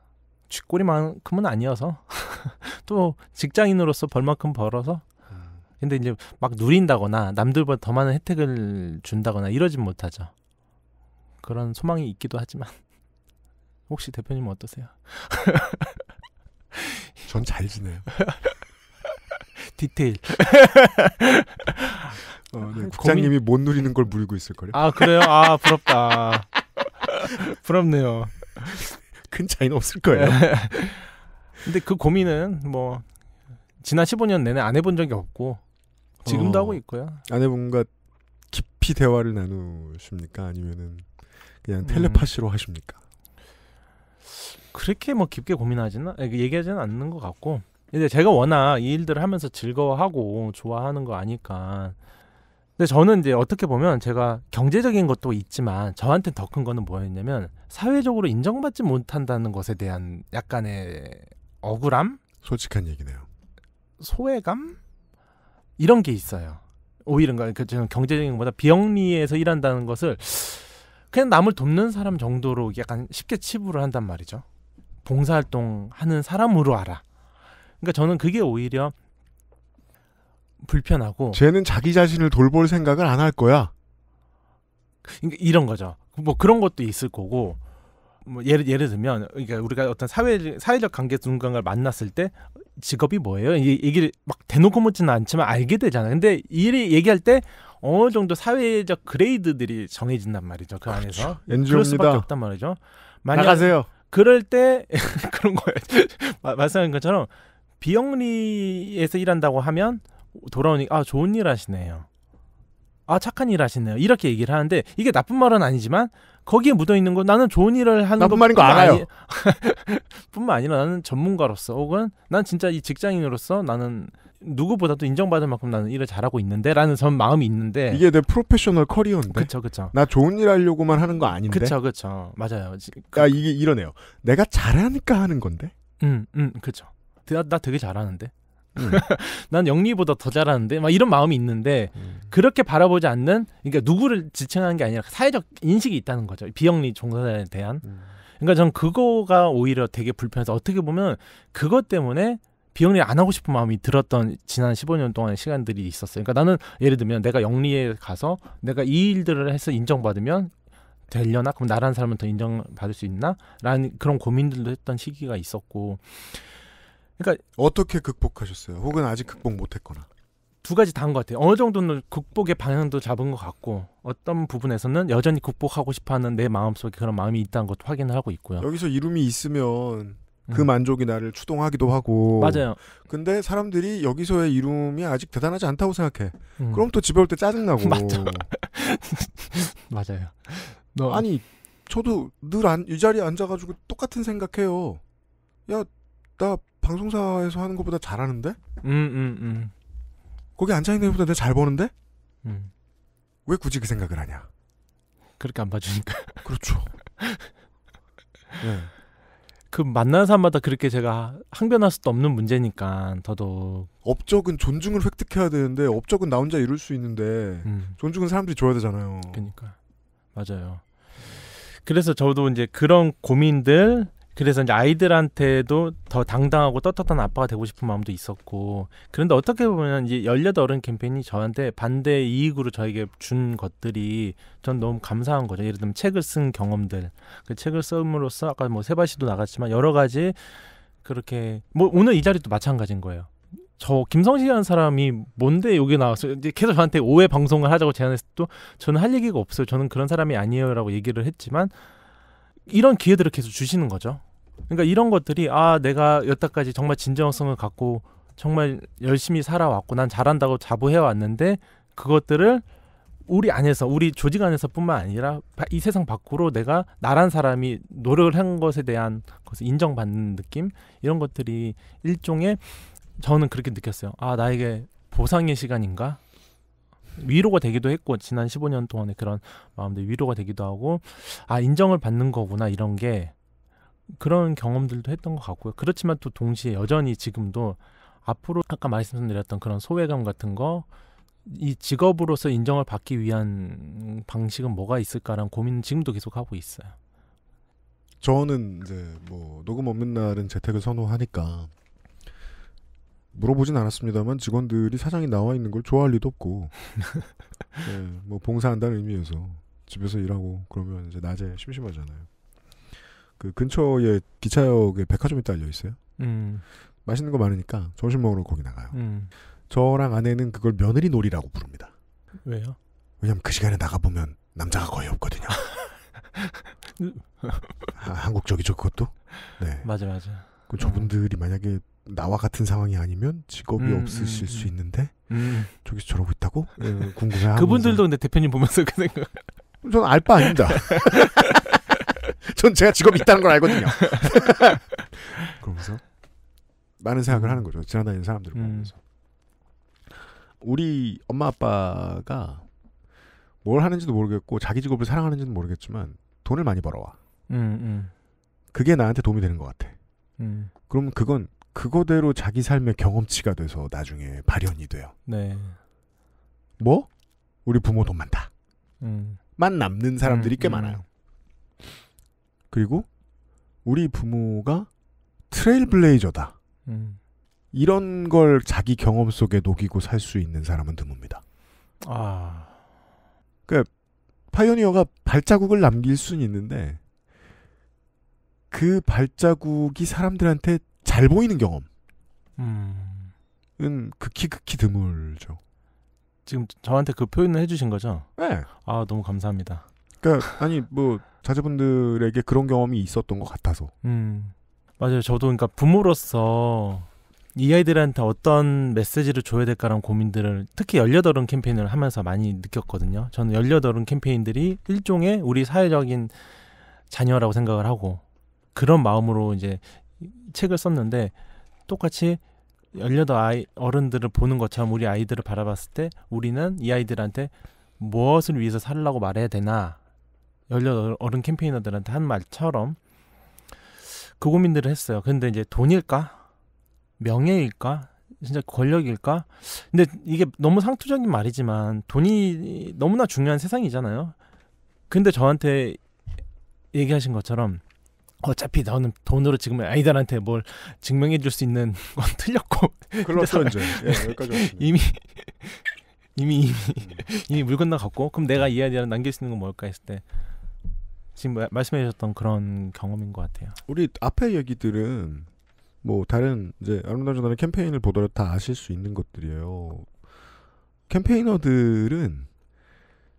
쥐꼬리만큼은 아니어서 또 직장인으로서 벌만큼 벌어서 음. 근데 이제 막 누린다거나 남들보다 더 많은 혜택을 준다거나 이러진 못하죠. 그런 소망이 있기도 하지만 혹시 대표님은 어떠세요? 전 잘 지내요. 디테일. 어, 네. 국장님이 못 누리는 걸 누리고 있을 거예요. 아 그래요? 아 부럽다. 부럽네요. 큰 차이는 없을 거예요. 근데 그 고민은 뭐 지난 15년 내내 안 해본 적이 없고 지금도 어, 하고 있고요. 아내분과 깊이 대화를 나누십니까? 아니면은 그냥 음. 텔레파시로 음. 하십니까? 그렇게 뭐 깊게 고민하지는 아, 얘기하지는 않는 것 같고 근데 제가 워낙 이 일들을 하면서 즐거워하고 좋아하는 거 아니까 근데 저는 이제 어떻게 보면 제가 경제적인 것도 있지만 저한테 더 큰 거는 뭐였냐면 사회적으로 인정받지 못한다는 것에 대한 약간의 억울함 솔직한 얘기네요 소외감 이런 게 있어요 오히려 그 저는 경제적인 것보다 비영리에서 일한다는 것을 그냥 남을 돕는 사람 정도로 약간 쉽게 치부를 한단 말이죠. 봉사활동 하는 사람으로 알아. 그러니까 저는 그게 오히려 불편하고 쟤는 자기 자신을 돌볼 생각을 안 할 거야. 그러니까 이런 거죠. 뭐 그런 것도 있을 거고 뭐 예를 예를 들면 그러니까 우리가 어떤 사회 사회적 관계 누군가를 만났을 때 직업이 뭐예요? 이 얘기를 막 대놓고 묻지는 않지만 알게 되잖아. 근데 이 일을 얘기할 때 어느 정도 사회적 그레이드들이 정해진단 말이죠. 그 아, 안에서 그렇죠. 입니다 그럴 수밖에 없단 말이죠. 만약 나가세요. 그럴 때 그런 거예요. 말씀하신 것처럼 비영리에서 일한다고 하면 돌아오니까 아 좋은 일 하시네요. 아 착한 일 하시네요. 이렇게 얘기를 하는데 이게 나쁜 말은 아니지만 거기에 묻어 있는 건 나는 좋은 일을 하는 나쁜 말인 거 알아요. 아니, 뿐만 아니라 나는 전문가로서 혹은 난 진짜 이 직장인으로서 나는 누구보다도 인정받을 만큼 나는 일을 잘하고 있는데라는 전 마음이 있는데 이게 내 프로페셔널 커리어인데. 그쵸 그쵸. 나 좋은 일 하려고만 하는 거 아닌데. 그쵸 그쵸. 맞아요. 지, 그, 아, 이게 이러네요. 내가 잘하니까 하는 건데. 음음 음, 그쵸. 나, 나 되게 잘하는데. 음. 난 영리보다 더 잘하는데 막 이런 마음이 있는데 음. 그렇게 바라보지 않는 그러니까 누구를 지칭하는 게 아니라 사회적 인식이 있다는 거죠 비영리 종사자에 대한 음. 그러니까 전 그거가 오히려 되게 불편해서 어떻게 보면 그것 때문에 비영리 안 하고 싶은 마음이 들었던 지난 15년 동안의 시간들이 있었어요. 그러니까 나는 예를 들면 내가 영리에 가서 내가 이 일들을 해서 인정받으면 되려나? 그럼 나라는 사람은 더 인정받을 수 있나? 라는 그런 고민들도 했던 시기가 있었고. 그러니까 어떻게 극복하셨어요? 혹은 아직 극복 못 했거나. 두 가지 다 한 것 같아요. 어느 정도는 극복의 방향도 잡은 것 같고 어떤 부분에서는 여전히 극복하고 싶어하는 내 마음속에 그런 마음이 있다는 것도 확인을 하고 있고요. 여기서 이름이 있으면 그 음. 만족이 나를 추동하기도 하고 맞아요. 근데 사람들이 여기서의 이름이 아직 대단하지 않다고 생각해. 음. 그럼 또 집에 올 때 짜증 나고. 맞아. 맞아요. 너... 아니 저도 늘 이 자리에 앉아가지고 똑같은 생각해요. 야 나 방송사에서 하는 것보다 잘하는데? 음 음, 음. 거기 앉아 있는 것보다 내가 잘 버는데? 음. 왜 굳이 그 생각을 하냐? 그렇게 안 봐주니까. 그렇죠. 네. 그 만나는 사람마다 그렇게 제가 항변할 수도 없는 문제니까 더더욱 업적은 존중을 획득해야 되는데 업적은 나 혼자 이룰 수 있는데 음. 존중은 사람들이 줘야 되잖아요. 그러니까 맞아요. 그래서 저도 이제 그런 고민들 그래서 이제 아이들한테도 더 당당하고 떳떳한 아빠가 되고 싶은 마음도 있었고 그런데 어떻게 보면 이제 열여덟 은 캠페인이 저한테 반대 이익으로 저에게 준 것들이 전 너무 감사한 거죠 예를 들면 책을 쓴 경험들 그 책을 쓰으로써 아까 뭐 세바시도 나갔지만 여러 가지 그렇게 뭐 오늘 이 자리도 마찬가지인 거예요 저 김성식이라는 사람이 뭔데 여기 나왔어요? 이제 계속 저한테 오해 방송을 하자고 제안했을 때도 저는 할 얘기가 없어요. 저는 그런 사람이 아니에요라고 얘기를 했지만 이런 기회들을 계속 주시는 거죠. 그러니까 이런 것들이 아 내가 여태까지 정말 진정성을 갖고 정말 열심히 살아왔고 난 잘한다고 자부해 왔는데 그것들을 우리 안에서 우리 조직 안에서뿐만 아니라 이 세상 밖으로 내가 나란 사람이 노력을 한 것에 대한 것을 인정받는 느낌 이런 것들이 일종의 저는 그렇게 느꼈어요. 아 나에게 보상의 시간인가? 위로가 되기도 했고 지난 15년 동안의 그런 마음들 위로가 되기도 하고 아 인정을 받는 거구나 이런 게 그런 경험들도 했던 것 같고요. 그렇지만 또 동시에 여전히 지금도 앞으로 아까 말씀드렸던 그런 소외감 같은 거 이 직업으로서 인정을 받기 위한 방식은 뭐가 있을까라는 고민은 지금도 계속 하고 있어요. 저는 이제 뭐 녹음 없는 날은 재택을 선호하니까 물어보진 않았습니다만 직원들이 사장이 나와 있는 걸 좋아할 리도 없고 네, 뭐 봉사한다는 의미에서 집에서 일하고 그러면 이제 낮에 심심하잖아요. 그 근처에 기차역에 백화점이 딸려 있어요. 음. 맛있는 거 많으니까 점심 먹으러 거기 나가요. 음. 저랑 아내는 그걸 며느리 놀이라고 부릅니다. 왜요? 왜냐면 그 시간에 나가 보면 남자가 거의 없거든요. 아, 한국적이죠 그것도. 네. 맞아 맞아. 그 저분들이 음. 만약에 나와 같은 상황이 아니면 직업이 음, 없으실 음, 수 음. 있는데 음. 저기서 저러고 있다고 네, 예, 궁금해. 그분들도 근데 대표님 보면서 그 생각. 저는 알바 아닙니다. 전 제가 직업이 있다는 걸 알거든요. 그러면서 많은 생각을 음. 하는 거죠. 지나다니는 사람들을 음. 보면서 우리 엄마 아빠가 뭘 하는지도 모르겠고 자기 직업을 사랑하는지는 모르겠지만 돈을 많이 벌어와. 그게 나한테 도움이 되는 것 같아. 음. 그럼 그건 그거대로 자기 삶의 경험치가 돼서 나중에 발현이 돼요. 네. 뭐? 우리 부모 돈만 다. 음. 만 남는 사람들이 음, 꽤 음. 많아요. 그리고 우리 부모가 트레일블레이저다. 음. 이런 걸 자기 경험 속에 녹이고 살 수 있는 사람은 드뭅니다. 아. 그, 파이오니어가 발자국을 남길 수는 있는데, 그 발자국이 사람들한테 잘 보이는 경험은 음. 극히 극히 드물죠. 지금 저한테 그 표현을 해주신 거죠? 네. 아 너무 감사합니다. 그러니까 아니 뭐 자제분들에게 그런 경험이 있었던 것 같아서. 음 맞아요. 저도 그러니까 부모로서 이 아이들한테 어떤 메시지를 줘야 될까라는 고민들을 특히 열여덟은 캠페인을 하면서 많이 느꼈거든요. 저는 열여덟은 캠페인들이 일종의 우리 사회적인 자녀라고 생각을 하고 그런 마음으로 이제 책을 썼는데 똑같이 열여덟 아이 어른들을 보는 것처럼 우리 아이들을 바라봤을 때 우리는 이 아이들한테 무엇을 위해서 살라고 말해야 되나 열여덟 어른 캠페인너들한테 한 말처럼 그 고민들을 했어요. 근데 이제 돈일까? 명예일까? 진짜 권력일까? 근데 이게 너무 상투적인 말이지만 돈이 너무나 중요한 세상이잖아요. 근데 저한테 얘기하신 것처럼 어차피 너는 돈으로 지금 아이들한테 뭘 증명해 줄 수 있는 건 틀렸고 그렇죠 이제 예, 이미 이미 이미 이미 물 건너갔고 그럼 내가 이 아이들을 남길 수 있는 건 뭘까 했을 때 지금 말씀해 주셨던 그런 경험인 것 같아요. 우리 앞에 얘기들은 뭐 다른 이제 아름다운 전화의 캠페인을 보더라도 다 아실 수 있는 것들이에요. 캠페이너들은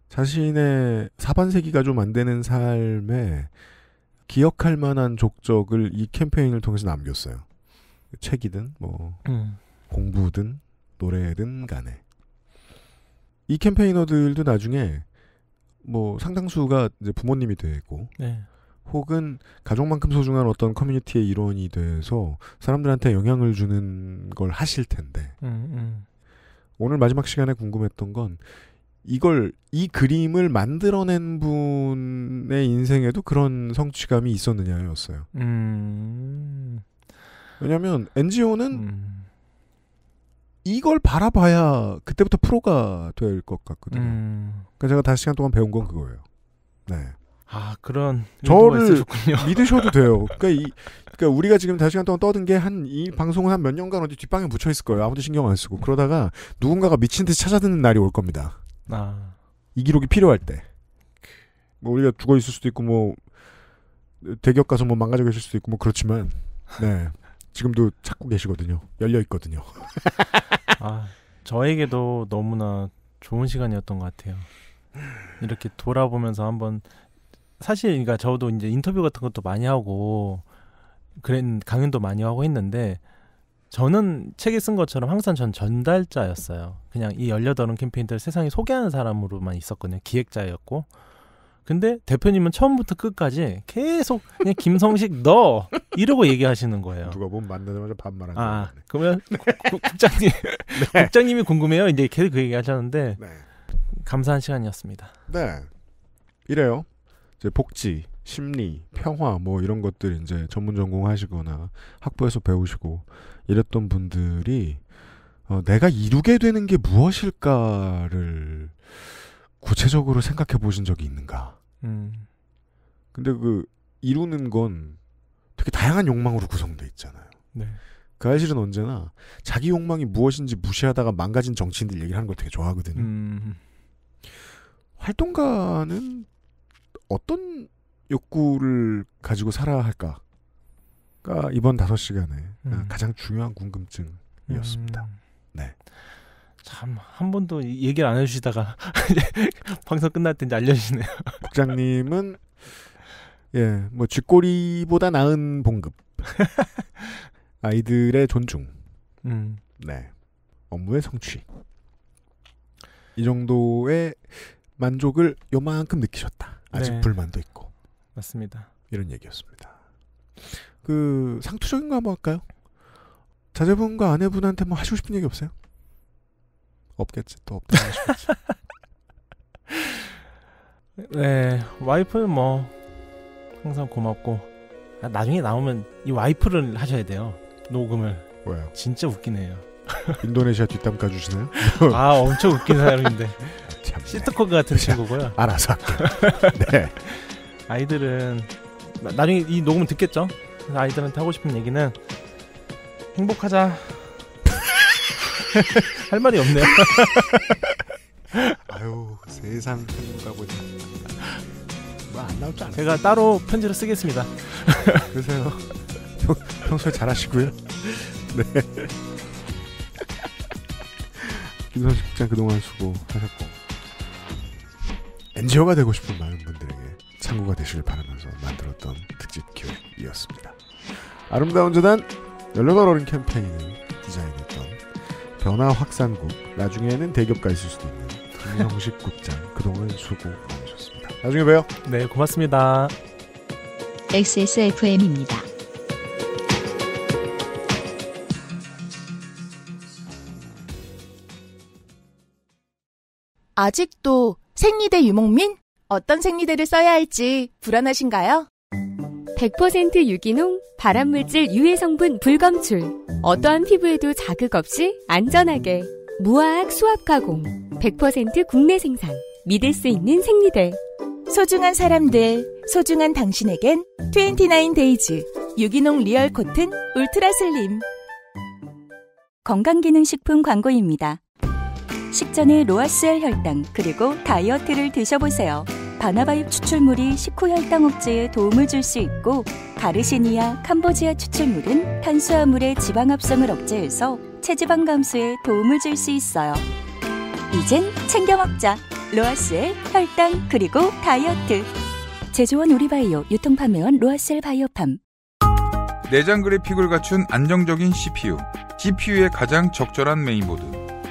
자신의 사반세기가 좀 안 되는 삶에 기억할 만한 족적을 이 캠페인을 통해서 남겼어요. 책이든 뭐 음. 공부든 노래든 간에 이 캠페이너들도 나중에 뭐 상당수가 이제 부모님이 되고 네. 혹은 가족만큼 소중한 어떤 커뮤니티의 일원이 돼서 사람들한테 영향을 주는 걸 하실 텐데 음, 음. 오늘 마지막 시간에 궁금했던 건 이걸 이 그림을 만들어낸 분의 인생에도 그런 성취감이 있었느냐였어요. 음... 왜냐하면 NGO는 음... 이걸 바라봐야 그때부터 프로가 될 것 같거든요. 음... 그러니까 제가 다섯 시간 동안 배운 건 그거예요. 네. 아 그런 저를 있으셨군요. 믿으셔도 돼요. 그러니까 이 그러니까 우리가 지금 다섯 시간 동안 떠든 게 한 이 방송은 한몇 년간 어디 뒷방에 묻혀 있을 거예요. 아무도 신경 안 쓰고 그러다가 누군가가 미친 듯이 찾아드는 날이 올 겁니다. 아. 이 기록이 필요할 때. 뭐 우리가 죽어 있을 수도 있고 뭐 대격 가서 뭐 망가져 계실 수도 있고 뭐 그렇지만 네. 지금도 찾고 계시거든요. 열려 있거든요. 아, 저에게도 너무나 좋은 시간이었던 것 같아요. 이렇게 돌아보면서 한번 사실 그러니까 저도 이제 인터뷰 같은 것도 많이 하고 그런 강연도 많이 하고 했는데 저는 책에 쓴 것처럼 항상 전 전달자였어요. 그냥 이 열여덟은 캠페인들 세상에 소개하는 사람으로만 있었거든요. 기획자였고. 근데 대표님은 처음부터 끝까지 계속 그냥 김성식 너 이러고 얘기하시는 거예요. 누가 보면 만나자마자 반말하는 아, 거네. 그러면 네. 구, 국장님 네. 국장님이 궁금해요. 이제 계속 그 얘기 하셨는데 네. 감사한 시간이었습니다. 네. 이래요. 이제 복지, 심리, 평화 뭐 이런 것들 이제 전문 전공하시거나 학부에서 배우시고 이랬던 분들이 어, 내가 이루게 되는 게 무엇일까를 구체적으로 생각해 보신 적이 있는가? 음. 근데 그 이루는 건 되게 다양한 욕망으로 구성돼 있잖아요. 네. 그 사실은 언제나 자기 욕망이 무엇인지 무시하다가 망가진 정치인들 얘기를 하는 걸 되게 좋아하거든요. 음. 활동가는 어떤 욕구를 가지고 살아야 할까? 그 이번 다섯 시간에 음. 가장 중요한 궁금증이었습니다. 음. 네. 참 한 번도 얘기를 안 해주시다가 방송 끝날 때이 알려주시네요. 국장님은 예, 뭐 쥐꼬리보다 나은 봉급. 아이들의 존중. 음. 네. 업무의 성취. 이 정도의 만족을 요만큼 느끼셨다. 아직 네. 불만도 있고. 맞습니다. 이런 얘기였습니다. 그 상투적인 거 한번 할까요? 자제분과 아내분한테 뭐 하시고 싶은 얘기 없어요? 없겠지 또 없다 네 와이프는 뭐 항상 고맙고 아, 나중에 나오면 이 와이프를 하셔야 돼요 녹음을 왜요? 진짜 웃기네요 인도네시아 뒷담 까주시나요? 아 엄청 웃긴 사람인데 시트콤 같은 친구고요 알아서 할게 네 아이들은 나, 중에이녹음 듣겠죠? 아이들한테 하고 싶은 얘기는 행복하자. 할 말이 없네요. 아유 세상 행복하고 뭐안 나올 줄알았 제가 따로 편지를 쓰겠습니다. 그러세요. 평소에 잘하시고요. 네. 김선식 국장 그동안 수고하셨고 NGO가 되고 싶은 많은 분들에게 참고가 되시길 바라면서 만들었던 특집 기획이었습니다. 아름다운 재단 18 어른 캠페인을 디자인했던 변화 확산국 나중에는 대기업가 있을 수도 있는 김성식 국장 그동안 수고 많으셨습니다. 나중에 봬요. 네 고맙습니다. XSFM입니다. 아직도 생리대 유목민? 어떤 생리대를 써야 할지 불안하신가요? 100% 유기농, 발암물질 유해 성분 불검출. 어떠한 피부에도 자극 없이 안전하게. 무화학 수압 가공. 100% 국내 생산. 믿을 수 있는 생리대. 소중한 사람들, 소중한 당신에겐 29데이즈 유기농 리얼 코튼 울트라 슬림. 건강기능식품 광고입니다. 식전에 로아셀 혈당 그리고 다이어트를 드셔보세요. 바나바잎 추출물이 식후혈당 억제에 도움을 줄 수 있고 가르시니아 캄보지아 추출물은 탄수화물의 지방 합성을 억제해서 체지방 감소에 도움을 줄 수 있어요. 이젠 챙겨 먹자. 로아스의 혈당 그리고 다이어트. 제조원 우리바이오 유통 판매원 로아셀 바이오팜. 내장 그래픽을 갖춘 안정적인 CPU. CPU의 가장 적절한 메인보드.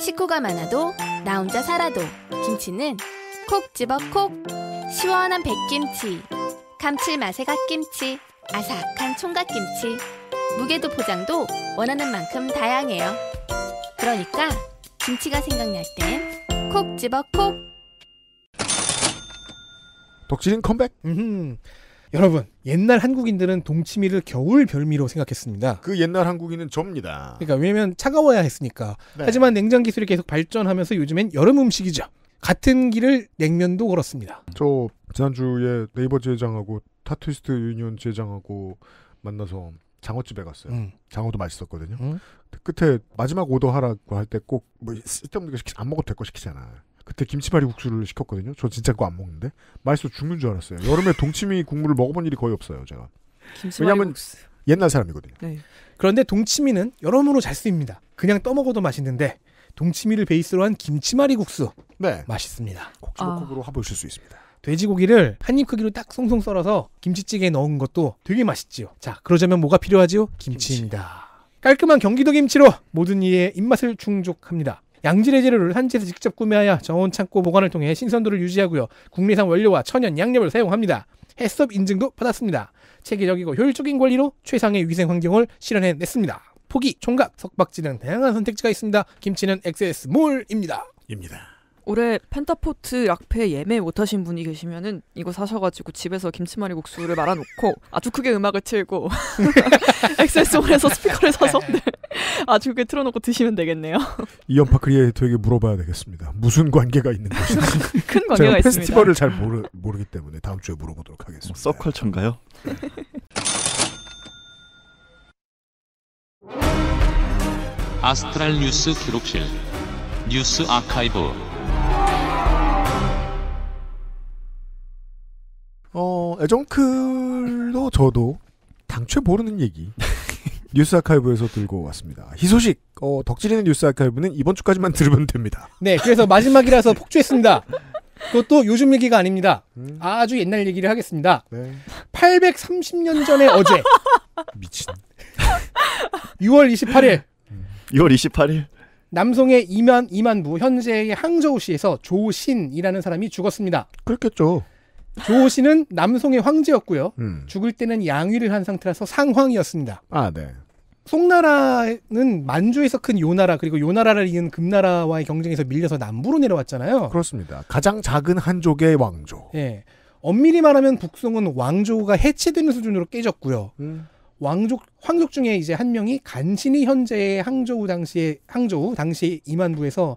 식구가 많아도 나 혼자 살아도 김치는 콕 집어 콕 시원한 백김치 감칠맛의 갓김치 아삭한 총각김치 무게도 포장도 원하는 만큼 다양해요 그러니까 김치가 생각날 땐콕 집어 콕덕질 컴백 음흠. 여러분, 옛날 한국인들은 동치미를 겨울 별미로 생각했습니다. 그 옛날 한국인은 접니다. 그러니까 왜냐면 차가워야 했으니까. 네. 하지만 냉장 기술이 계속 발전하면서 요즘엔 여름 음식이죠. 같은 길을 냉면도 걸었습니다. 저 지난주에 네이버 제장하고 타투이스트 유니온 제장하고 만나서 장어집에 갔어요. 음. 장어도 맛있었거든요. 음. 그 끝에 마지막 오더하라고 할 때 꼭뭐 쓸데없는 안 먹어도 될거 시키잖아. 그때 김치말이 국수를 시켰거든요. 저 진짜 그거 안 먹는데 맛있어 죽는 줄 알았어요. 여름에 동치미 국물을 먹어본 일이 거의 없어요, 제가. 왜냐하면 국수. 옛날 사람이거든요. 네. 그런데 동치미는 여러모로 잘 쓰입니다. 그냥 떠먹어도 맛있는데 동치미를 베이스로 한 김치말이 국수. 네. 맛있습니다. 꼭지볶으로 아. 해보실 수 있습니다. 돼지고기를 한 입 크기로 딱 송송 썰어서 김치찌개에 넣은 것도 되게 맛있지요. 자, 그러자면 뭐가 필요하지요? 김치입니다. 김치. 깔끔한 경기도 김치로 모든 이의 입맛을 충족합니다. 양질의 재료를 산지에서 직접 구매하여 정원 창고 보관을 통해 신선도를 유지하고요. 국내산 원료와 천연 양념을 사용합니다. 해썹 인증도 받았습니다. 체계적이고 효율적인 관리로 최상의 위생 환경을 실현해냈습니다. 포기, 총각, 석박지는 다양한 선택지가 있습니다. 김치는 XS몰입니다. 입니다. 올해 펜타포트 약페 예매 못하신 분이 계시면은 이거 사셔가지고 집에서 김치말이 국수를 말아놓고 아주 크게 음악을 틀고 엑세스몰에서 스피커를 사서 네. 아주 크게 틀어놓고 드시면 되겠네요. 이연파 크리에이터에게 물어봐야 되겠습니다. 무슨 관계가 있는 것인지. 큰 관계가 제가 페스티벌을 있습니다. 잘 모르, 모르기 때문에 다음 주에 물어보도록 하겠습니다. 뭐, 서컬처가요 아스트랄 뉴스 기록실 뉴스 아카이브 어, 애정클도 저도 당최 모르는 얘기. 뉴스 아카이브에서 들고 왔습니다. 희소식, 어, 덕질이는 뉴스 아카이브는 이번 주까지만 들으면 됩니다. 네, 그래서 마지막이라서 폭주했습니다. 그것도 요즘 얘기가 아닙니다. 음. 아주 옛날 얘기를 하겠습니다. 네. 830년 전에 어제. 미친. 6월 28일. 6월 28일. 남성의 이만, 이만부, 현재의 항저우시에서 조신이라는 사람이 죽었습니다. 그렇겠죠. 조호 씨는 남송의 황제였고요. 음. 죽을 때는 양위를 한 상태라서 상황이었습니다. 아, 네. 송나라는 만주에서 큰 요나라 그리고 요나라를 이은 금나라와의 경쟁에서 밀려서 남부로 내려왔잖아요. 그렇습니다. 가장 작은 한족의 왕조. 예. 엄밀히 말하면 북송은 왕조가 해체되는 수준으로 깨졌고요. 음. 왕족 황족 중에 이제 한 명이 간신히 현재의 항조우 당시의 항조우 당시 이만부에서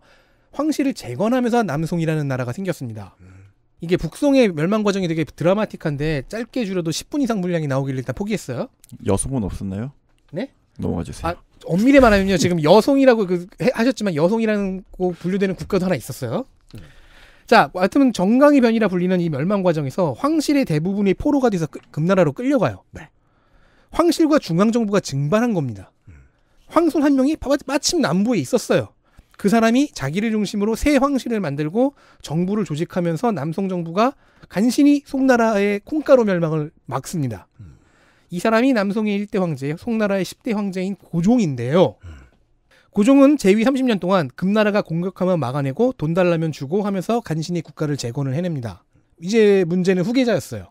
황실을 재건하면서 남송이라는 나라가 생겼습니다. 음. 이게 북송의 멸망 과정이 되게 드라마틱한데 짧게 줄여도 10분 이상 분량이 나오길래 일단 포기했어요. 여성은 없었나요? 네? 넘어가 주세요. 아, 엄밀히 말하면요. 지금 여성이라고 그 하셨지만 여성이라고 분류되는 국가도 하나 있었어요. 음. 자, 하여튼 정강이 변이라 불리는 이 멸망 과정에서 황실의 대부분이 포로가 돼서 끄, 금나라로 끌려가요. 네. 황실과 중앙정부가 증발한 겁니다. 음. 황손 한 명이 마침 남부에 있었어요. 그 사람이 자기를 중심으로 새 황실을 만들고 정부를 조직하면서 남송 정부가 간신히 송나라의 콩가루 멸망을 막습니다. 음. 이 사람이 남송의 1대 황제, 송나라의 1 0대 황제인 고종인데요. 음. 고종은 재위 30년 동안 금나라가 공격하면 막아내고 돈 달라면 주고 하면서 간신히 국가를 재건을 해냅니다. 이제 문제는 후계자였어요.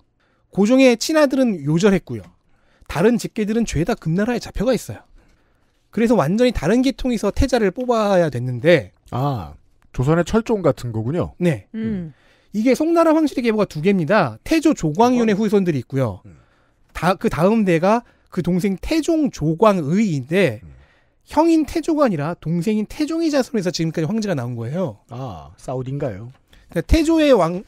고종의 친아들은 요절했고요. 다른 직계들은 죄다 금나라에 잡혀가 있어요. 그래서 완전히 다른 계통에서 태자를 뽑아야 됐는데 아 조선의 철종 같은 거군요. 네. 음. 음. 이게 송나라 황실의 계보가 두 개입니다. 태조 조광윤의 어? 후손들이 있고요. 음. 다그 다음 대가 그 동생 태종 조광의인데 음. 형인 태조가 아니라 동생인 태종의 자손에서 지금까지 황제가 나온 거예요. 아 사우디인가요? 그러니까 태조의 왕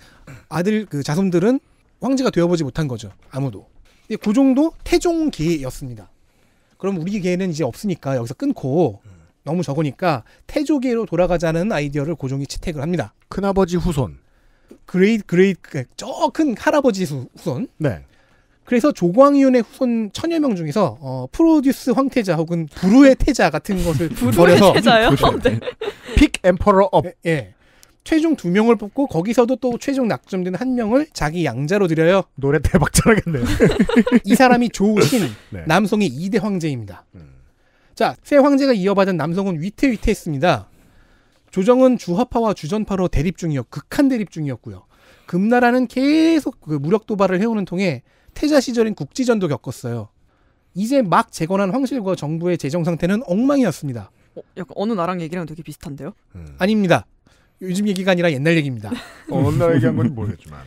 아들 그 자손들은 황제가 되어보지 못한 거죠. 아무도. 근데 예, 그 정도 태종기였습니다. 그럼 우리 개는 이제 없으니까 여기서 끊고 너무 적으니까 태조계로 돌아가자는 아이디어를 고종이 채택을 합니다. 큰아버지 후손. 그레이 그레이 저큰 할아버지 후손. 네. 그래서 조광윤의 이 후손 천여 명 중에서 어, 프로듀스 황태자 혹은 부루의 태자 같은 것을 부루의 태자요? 픽 엠퍼러 업. 예. 최종 두 명을 뽑고 거기서도 또 최종 낙점된 한 명을 자기 양자로 들여요. 노래 대박 잘하겠네요. 이 사람이 조신 네. 남성의 2대 황제입니다. 음. 자, 새 황제가 이어받은 남성은 위태위태했습니다. 조정은 주화파와 주전파로 대립 중이었, 극한 대립 중이었고요. 금나라는 계속 그 무력 도발을 해오는 통에 태자 시절인 국지전도 겪었어요. 이제 막 재건한 황실과 정부의 재정 상태는 엉망이었습니다. 어, 약간 어느 나랑 얘기랑 되게 비슷한데요? 음. 아닙니다. 요즘 얘기가 아니라 옛날 얘기입니다. 어, 옛날 얘기한 건 모르겠지만.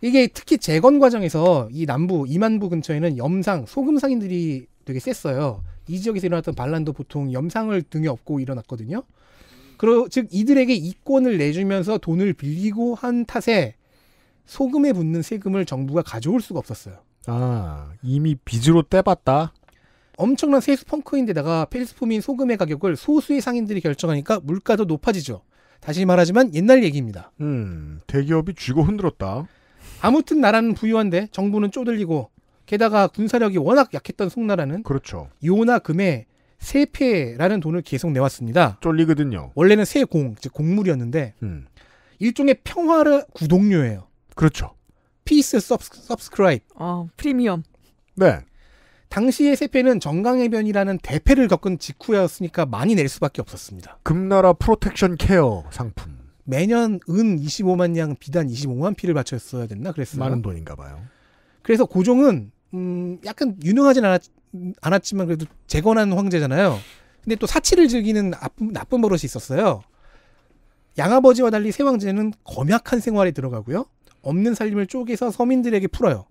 이게 특히 재건 과정에서 이 남부 이만부 근처에는 염상 소금상인들이 되게 셌어요. 이 지역에서 일어났던 반란도 보통 염상을 등에 업고 일어났거든요. 그러, 즉 이들에게 이권을 내주면서 돈을 빌리고 한 탓에 소금에 붙는 세금을 정부가 가져올 수가 없었어요. 아 이미 빚으로 떼봤다. 엄청난 세수 펑크인데다가 필수품인 소금의 가격을 소수의 상인들이 결정하니까 물가도 높아지죠. 다시 말하지만 옛날 얘기입니다. 음, 대기업이 쥐고 흔들었다. 아무튼 나라는 부유한데 정부는 쪼들리고 게다가 군사력이 워낙 약했던 송나라는 그렇죠. 요나 금에 세폐라는 돈을 계속 내왔습니다. 쫄리거든요. 원래는 세공, 즉 공물이었는데 음. 일종의 평화를 구독료예요. 그렇죠. 피스 섭스크라이브. 어, 프리미엄. 네. 당시의 세패는 정강해변이라는 대패를 겪은 직후였으니까 많이 낼 수밖에 없었습니다. 금나라 프로텍션 케어 상품. 매년 은 25만 양, 비단 25만 피를 바쳤어야 됐나 그랬어요. 많은 돈인가 봐요. 그래서 고종은 음 약간 유능하진 않았, 않았지만 그래도 재건한 황제잖아요. 근데 또 사치를 즐기는 나쁜, 나쁜 버릇이 있었어요. 양아버지와 달리 새 황제는 검약한 생활에 들어가고요. 없는 살림을 쪼개서 서민들에게 풀어요.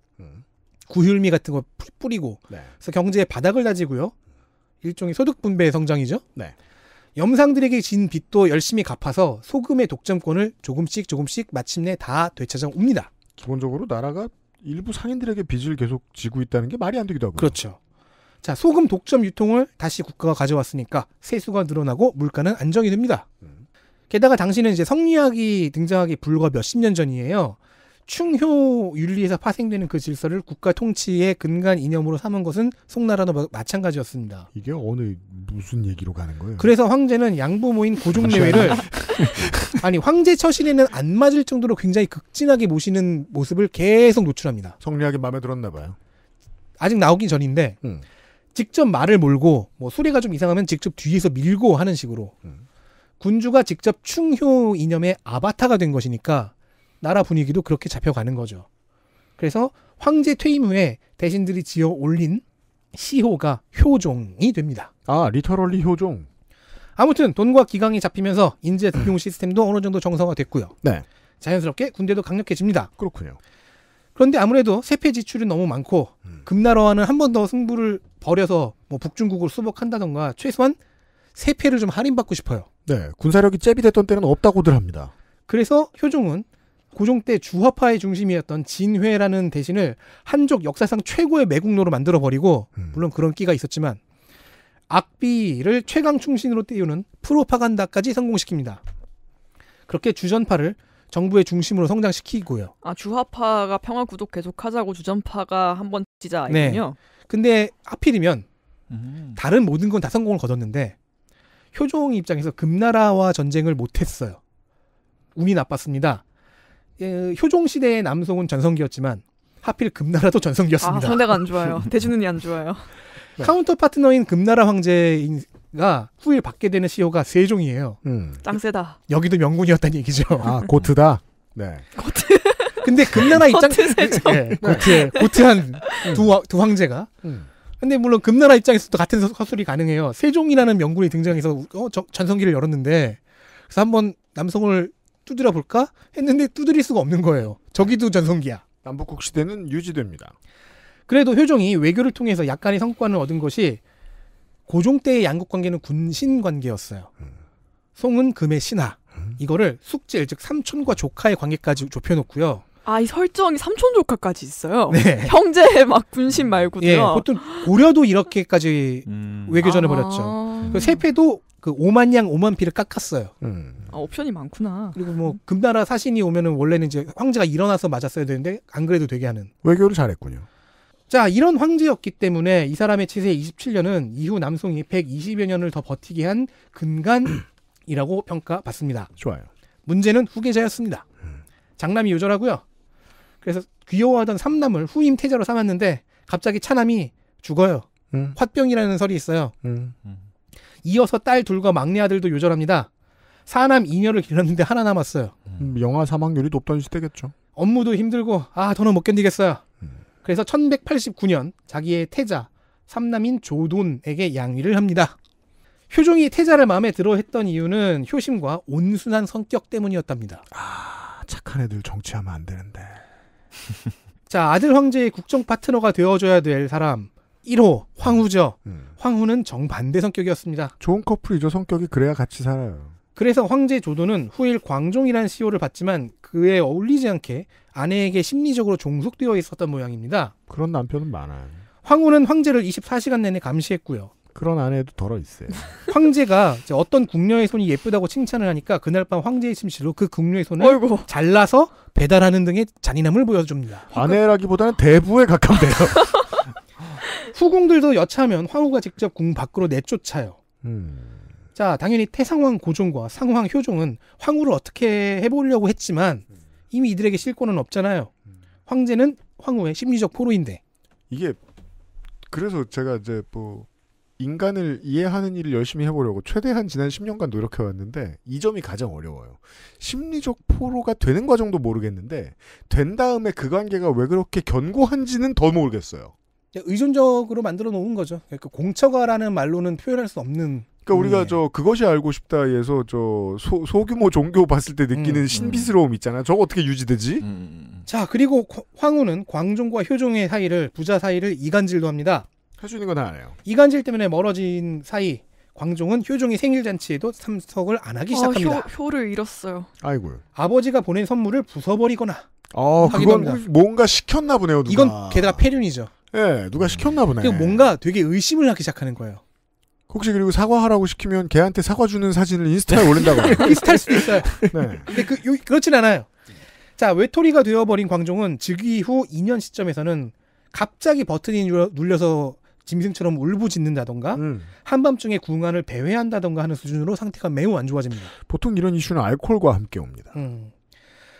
구휼미 같은 거 뿌리고 네. 그래서 경제의 바닥을 다지고요. 일종의 소득 분배의 성장이죠. 네. 염상들에게 진 빚도 열심히 갚아서 소금의 독점권을 조금씩 조금씩 마침내 다 되찾아 옵니다. 기본적으로 나라가 일부 상인들에게 빚을 계속 지고 있다는 게 말이 안 되기도 하고 그렇죠. 자, 소금 독점 유통을 다시 국가가 가져왔으니까 세수가 늘어나고 물가는 안정이 됩니다. 음. 게다가 당시는 이제 성리학이 등장하기 불과 몇십 년 전이에요. 충효 윤리에서 파생되는 그 질서를 국가 통치의 근간 이념으로 삼은 것은 송나라도 마찬가지였습니다. 이게 어느 무슨 얘기로 가는 거예요? 그래서 황제는 양부모인 고종내외를 아니 황제 처신에는 안 맞을 정도로 굉장히 극진하게 모시는 모습을 계속 노출합니다. 성리학이 마음에 들었나 봐요. 아직 나오긴 전인데 음. 직접 말을 몰고 뭐수레가좀 이상하면 직접 뒤에서 밀고 하는 식으로 음. 군주가 직접 충효 이념의 아바타가 된 것이니까 나라 분위기도 그렇게 잡혀가는 거죠. 그래서 황제 퇴임 후에 대신들이 지어 올린 시호가 효종이 됩니다. 아, 리터럴리 효종. 아무튼 돈과 기강이 잡히면서 인재 등용 시스템도 어느 정도 정상화됐고요. 네. 자연스럽게 군대도 강력해집니다. 그렇군요. 그런데 아무래도 세폐 지출이 너무 많고 음. 금나라와는 한 번 더 승부를 벌여서 뭐 북중국을 수복한다던가 최소한 세폐를 좀 할인받고 싶어요. 네, 군사력이 잽이 됐던 때는 없다고들 합니다. 그래서 효종은 고종 때 주화파의 중심이었던 진회라는 대신을 한족 역사상 최고의 매국노로 만들어 버리고 음. 물론 그런 끼가 있었지만 악비를 최강 충신으로 띄우는 프로파간다까지 성공시킵니다. 그렇게 주전파를 정부의 중심으로 성장시키고요. 아 주화파가 평화 구독 계속하자고 주전파가 한 번 지자 니군요 네. 근데 하필이면 음. 다른 모든 건 다 성공을 거뒀는데 효종 입장에서 금나라와 전쟁을 못했어요. 운이 나빴습니다. 예, 효종 시대의 남성은 전성기였지만 하필 금나라도 전성기였습니다. 아, 상대가 안 좋아요. 대주눈이 안 좋아요. 네. 카운터 파트너인 금나라 황제가 후일 받게 되는 시효가 e 세종이에요. 음. 짱세다. 여기도 명군이었다는 얘기죠. 아, 고트다. 네. 고트. 근데 금나라 입장 네, 네. 고트 고트한 두, 두 황제가 음. 근데 물론 금나라 입장에서도 같은 서술이 가능해요. 세종이라는 명군이 등장해서 어, 저, 전성기를 열었는데 그래서 한번 남성을 두드려 볼까 했는데 두드릴 수가 없는 거예요. 저기도 전성기야. 남북국 시대는 유지됩니다. 그래도 효종이 외교를 통해서 약간의 성과를 얻은 것이 고종 때의 양국 관계는 군신 관계였어요. 음. 송은 금의 신하. 음. 이거를 숙제일 즉 삼촌과 조카의 관계까지 좁혀 놓고요. 아, 이 설정이 삼촌 조카까지 있어요. 네. 형제 막 군신 음. 말고도요. 예, 보통 고려도 이렇게까지 음. 외교전을 아~ 벌였죠. 세패도 그, 그 오만양 오만피를 깎았어요. 음. 아, 옵션이 많구나. 그리고 뭐 금나라 사신이 오면은 원래는 이제 황제가 일어나서 맞았어야 되는데 안 그래도 되게 하는. 외교를 잘했군요. 자, 이런 황제였기 때문에 이 사람의 치세 27년은 이후 남송이 120여 년을 더 버티게 한 근간이라고 평가받습니다. 좋아요. 문제는 후계자였습니다. 음. 장남이 요절하고요. 그래서 귀여워하던 삼남을 후임 태자로 삼았는데 갑자기 차남이 죽어요. 음. 화병이라는 설이 있어요. 음. 이어서 딸 둘과 막내 아들도 요절합니다. 사남 이녀를 길렀는데 하나 남았어요. 음, 음 영아 사망률이 높던 시대겠죠. 업무도 힘들고 아 더는 못 견디겠어요. 음. 그래서 1189년 자기의 태자 삼남인 조돈에게 양위를 합니다. 효종이 태자를 마음에 들어 했던 이유는 효심과 온순한 성격 때문이었답니다. 아, 착한 애들 정치하면 안 되는데. 자, 아들 황제의 국정 파트너가 되어줘야 될 사람. 1호, 황후죠. 음. 음. 황후는 정반대 성격이었습니다. 좋은 커플이죠, 성격이. 그래야 같이 살아요. 그래서 황제 조도는 후일 광종이란 시호를 e 받지만 그에 어울리지 않게 아내에게 심리적으로 종속되어 있었던 모양입니다. 그런 남편은 많아요. 황후는 황제를 24시간 내내 감시했고요. 그런 아내도 덜어 있어요. 황제가 어떤 궁녀의 손이 예쁘다고 칭찬을 하니까 그날 밤 황제의 침실로 그 궁녀의 손을 어이구. 잘라서 배달하는 등의 잔인함을 보여줍니다. 아내라기보다는 대부에 가깝네요. 후궁들도 여차하면 황후가 직접 궁 밖으로 내쫓아요. 음. 자, 당연히 태상왕 고종과 상왕 효종은 황후를 어떻게 해보려고 했지만 음. 이미 이들에게 실권은 없잖아요. 음. 황제는 황후의 심리적 포로인데. 이게 그래서 제가 이제 뭐 인간을 이해하는 일을 열심히 해보려고 최대한 지난 10년간 노력해왔는데 이 점이 가장 어려워요. 심리적 포로가 되는 과정도 모르겠는데 된 다음에 그 관계가 왜 그렇게 견고한지는 더 모르겠어요. 네, 의존적으로 만들어 놓은 거죠. 그러니까 공처가라는 말로는 표현할 수 없는 그러니까 우리가 네. 저 그것이 알고 싶다에서 저 소, 소규모 종교 봤을 때 느끼는 음, 음. 신비스러움 있잖아. 저거 어떻게 유지되지? 음. 음, 음 자 그리고 황후는 광종과 효종의 사이를 부자 사이를 이간질도 합니다. 할수 있는 건다 하요 이간질 때문에 멀어진 사이 광종은 효종이 생일 잔치에도 참석을 안 하기 어, 시작합니다. 어, 효, 를 잃었어요. 아이고. 아버지가 보낸 선물을 부숴버리거나. 어, 그건 합니다. 뭔가 시켰나 보네요. 누가. 이건 게다가 폐륜이죠. 예, 누가 시켰나 보네. 그러니까 뭔가 되게 의심을 하기 시작하는 거예요. 혹시 그리고 사과하라고 시키면 걔한테 사과 주는 사진을 인스타에 올린다고. 인스타 그 수도 있어요. 네. 근데 그, 요, 그렇진 않아요. 자, 외톨이가 되어버린 광종은 즉위 후 2년 시점에서는 갑자기 버튼이 눌려서 짐승처럼 울부짖는다던가 음. 한밤중에 궁안을 배회한다던가 하는 수준으로 상태가 매우 안 좋아집니다. 보통 이런 이슈는 알코올과 함께 옵니다. 음.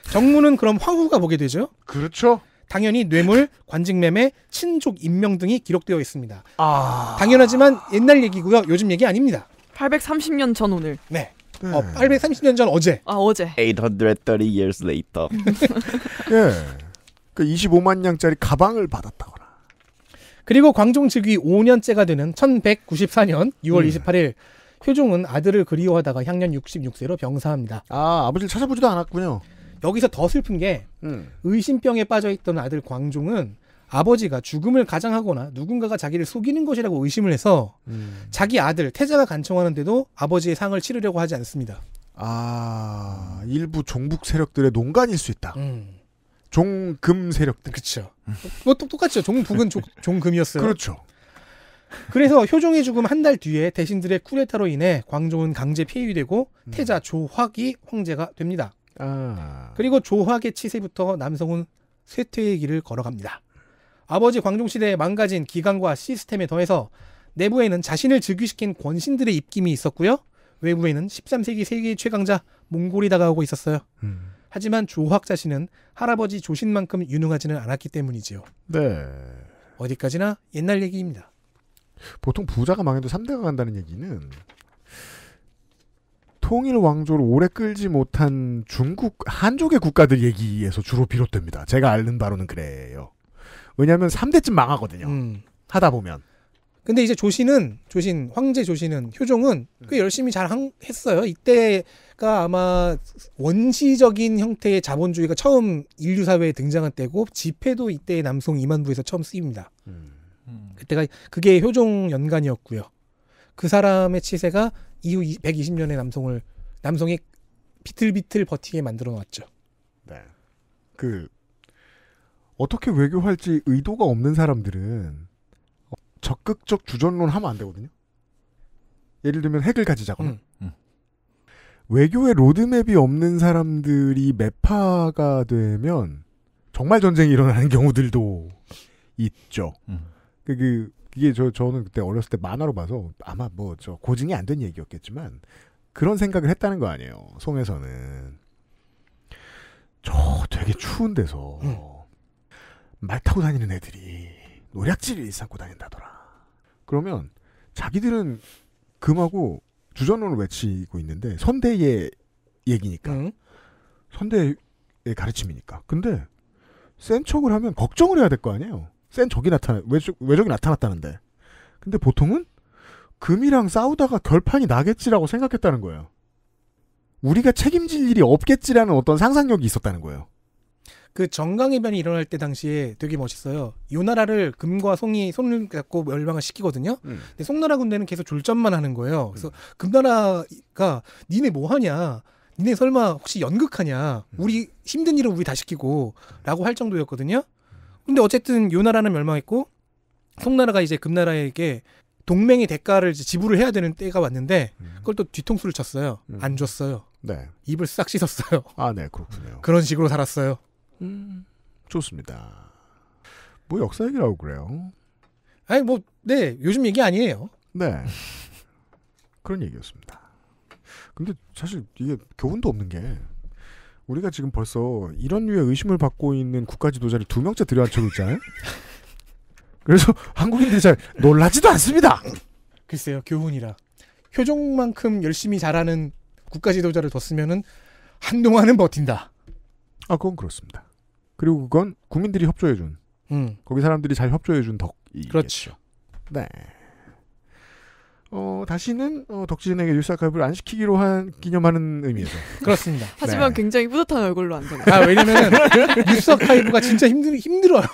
정문은 그럼 황후가 보게 되죠? 그렇죠. 당연히 뇌물, 관직매매, 친족 임명 등이 기록되어 있습니다. 아... 당연하지만 옛날 얘기고요. 요즘 얘기 아닙니다. 830년 전 오늘. 네. 네. 어, 830년 전 어제. 아, 어제. 830 years later. 예. 그 25만 냥짜리 가방을 받았다거나. 그리고 광종 즉위 5년째가 되는 1194년 6월 음. 28일 효종은 아들을 그리워하다가 향년 66세로 병사합니다. 아, 아버지를 찾아보지도 않았군요. 여기서 더 슬픈 게 음. 의심병에 빠져있던 아들 광종은 아버지가 죽음을 가장하거나 누군가가 자기를 속이는 것이라고 의심을 해서 음. 자기 아들 태자가 간청하는데도 아버지의 상을 치르려고 하지 않습니다. 아 일부 종북 세력들의 농간일 수 있다. 음. 종금 세력들. 그렇죠. 뭐 똑같죠. 종북은 조, 종금이었어요. 그렇죠. 그래서 효종의 죽음 한 달 뒤에 대신들의 쿠데타로 인해 광종은 강제 폐위되고 음. 태자 조확이 황제가 됩니다. 아. 그리고 조학의 치세부터 남성은 쇠퇴의 길을 걸어갑니다. 아버지 광종시대에 망가진 기관과 시스템에 더해서 내부에는 자신을 즉위시킨 권신들의 입김이 있었고요. 외부에는 13세기 세계의 최강자 몽골이 다가오고 있었어요. 음. 하지만 조학 자신은 할아버지 조신만큼 유능하지는 않았기 때문이지요. 네. 어디까지나 옛날 얘기입니다. 보통 부자가 망해도 3대가 간다는 얘기는 통일 왕조를 오래 끌지 못한 중국 한족의 국가들 얘기에서 주로 비롯됩니다. 제가 아는 바로는 그래요. 왜냐하면 3대쯤 망하거든요. 음. 하다 보면. 근데 이제 조신은 조신 황제 조신은 효종은 꽤 음. 열심히 잘 한, 했어요. 이때가 아마 원시적인 형태의 자본주의가 처음 인류 사회에 등장한 때고 지폐도 이때 남송 이만부에서 처음 쓰입니다. 음. 음. 그때가 그게 효종 연간이었고요. 그 사람의 치세가 이후 120년의 남성을 남성이 비틀비틀 버티게 만들어 놨죠. 네. 그 어떻게 외교할지 의도가 없는 사람들은 어, 적극적 주전론 하면 안 되거든요. 예를 들면 핵을 가지자거나 음. 음. 외교의 로드맵이 없는 사람들이 매파가 되면 정말 전쟁이 일어나는 경우들도 있죠. 음. 그, 그 이게 저 저는 그때 어렸을 때 만화로 봐서 아마 뭐 저 고증이 안 된 얘기였겠지만 그런 생각을 했다는 거 아니에요. 송에서는 저 되게 추운 데서 응. 말 타고 다니는 애들이 노략질을 일삼고 다닌다더라. 그러면 자기들은 금하고 주전으로 외치고 있는데 선대의 얘기니까 응. 선대의 가르침이니까. 근데 센 척을 하면 걱정을 해야 될 거 아니에요. 센 적이 나타나 외적, 외적이 나타났다는데. 근데 보통은 금이랑 싸우다가 결판이 나겠지라고 생각했다는 거예요. 우리가 책임질 일이 없겠지라는 어떤 상상력이 있었다는 거예요. 그 정강해변이 일어날 때 당시에 되게 멋있어요. 요나라를 금과 송이 손을 잡고 멸망을 시키거든요. 음. 근데 송나라 군대는 계속 졸전만 하는 거예요. 그래서 음. 금나라가 니네 뭐 하냐? 니네 설마 혹시 연극하냐? 음. 우리 힘든 일을 우리 다 시키고라고 할 정도였거든요. 근데 어쨌든 요나라는 멸망했고 송나라가 이제 금나라에게 동맹의 대가를 지불을 해야 되는 때가 왔는데 음. 그걸 또 뒤통수를 쳤어요. 음. 안 줬어요. 네. 입을 싹 씻었어요. 아, 네, 그렇군요. 그런 식으로 살았어요. 음, 좋습니다. 뭐 역사 얘기라고 그래요? 아니 뭐, 네, 요즘 얘기 아니에요. 네. 그런 얘기였습니다. 근데 사실 이게 교훈도 없는 게 우리가 지금 벌써 이런 류의 의심을 받고 있는 국가 지도자를 두 명째 들여앉혀고 있잖아요. 그래서 한국인들이 잘 놀라지도 않습니다. 글쎄요, 교훈이라. 효종만큼 열심히 잘하는 국가 지도자를 뒀으면 한동안은 버틴다. 아, 그건 그렇습니다. 그리고 그건 국민들이 협조해준. 음. 거기 사람들이 잘 협조해준 덕이. 그렇죠. 네. 어, 다시는 어, 덕진에게 뉴스아카이브를 안 시키기로 한 기념하는 의미에서. 그렇습니다. 하지만 네. 굉장히 뿌듯한 얼굴로 앉아요. 아, 왜냐면 뉴스아카이브가 진짜 힘들, 힘들어요.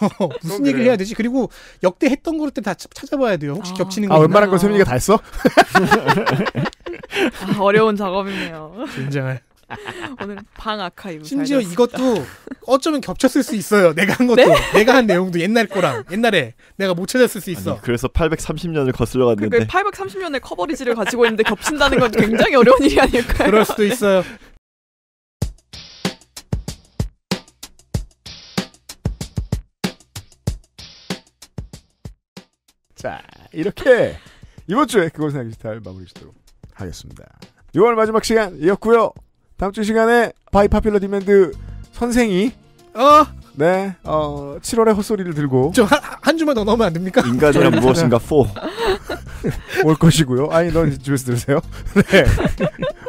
무슨 얘기를 해야 되지? 그리고 역대 했던 거를 다 찾아봐야 돼요. 혹시 아, 겹치는 아, 거. 아, 웬만한 건 세민이가 다 했어? 아, 어려운 작업이네요. 굉장한 오늘 방 아카이브 심지어 이것도 어쩌면 겹쳤을 수 있어요. 내가 한 것도 네? 내가 한 내용도 옛날 거랑 옛날에 내가 못 찾았을 수 있어. 아니, 그래서 830년을 거슬러 갔는데 830년의 커버리지를 가지고 있는데 겹친다는 건 굉장히 어려운 일이 아닐까요? 그럴 수도 있어요. 자, 이렇게 이번 주에 그것은 알기 싫다를 마무리 짓도록 하겠습니다. 6월 마지막 시간이었고요. 다음 주 시간에 바이 파필러 디맨드 선생이 어? 네, 어, 7월의 헛소리를 들고 저한 한 주만 더 넣으면 안 됩니까? 인간이란 무엇인가 4올 것이고요. 아니, 넌 집에서 들으세요. 네,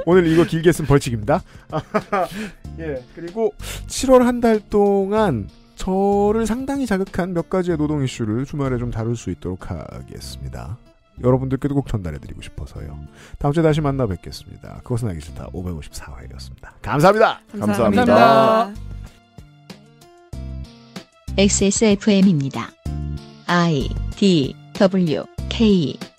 오늘 이거 길게 쓴 벌칙입니다. 예, 그리고 7월 한 달 동안 저를 상당히 자극한 몇 가지의 노동 이슈를 주말에 좀 다룰 수 있도록 하겠습니다. 여러분들께도 꼭 전달해드리고 싶어서요. 다음 주에 다시 만나 뵙겠습니다. 그것은 알기 싫다 554회였습니다. 감사합니다. 감사합니다. 감사합니다. XSFM입니다. I D W K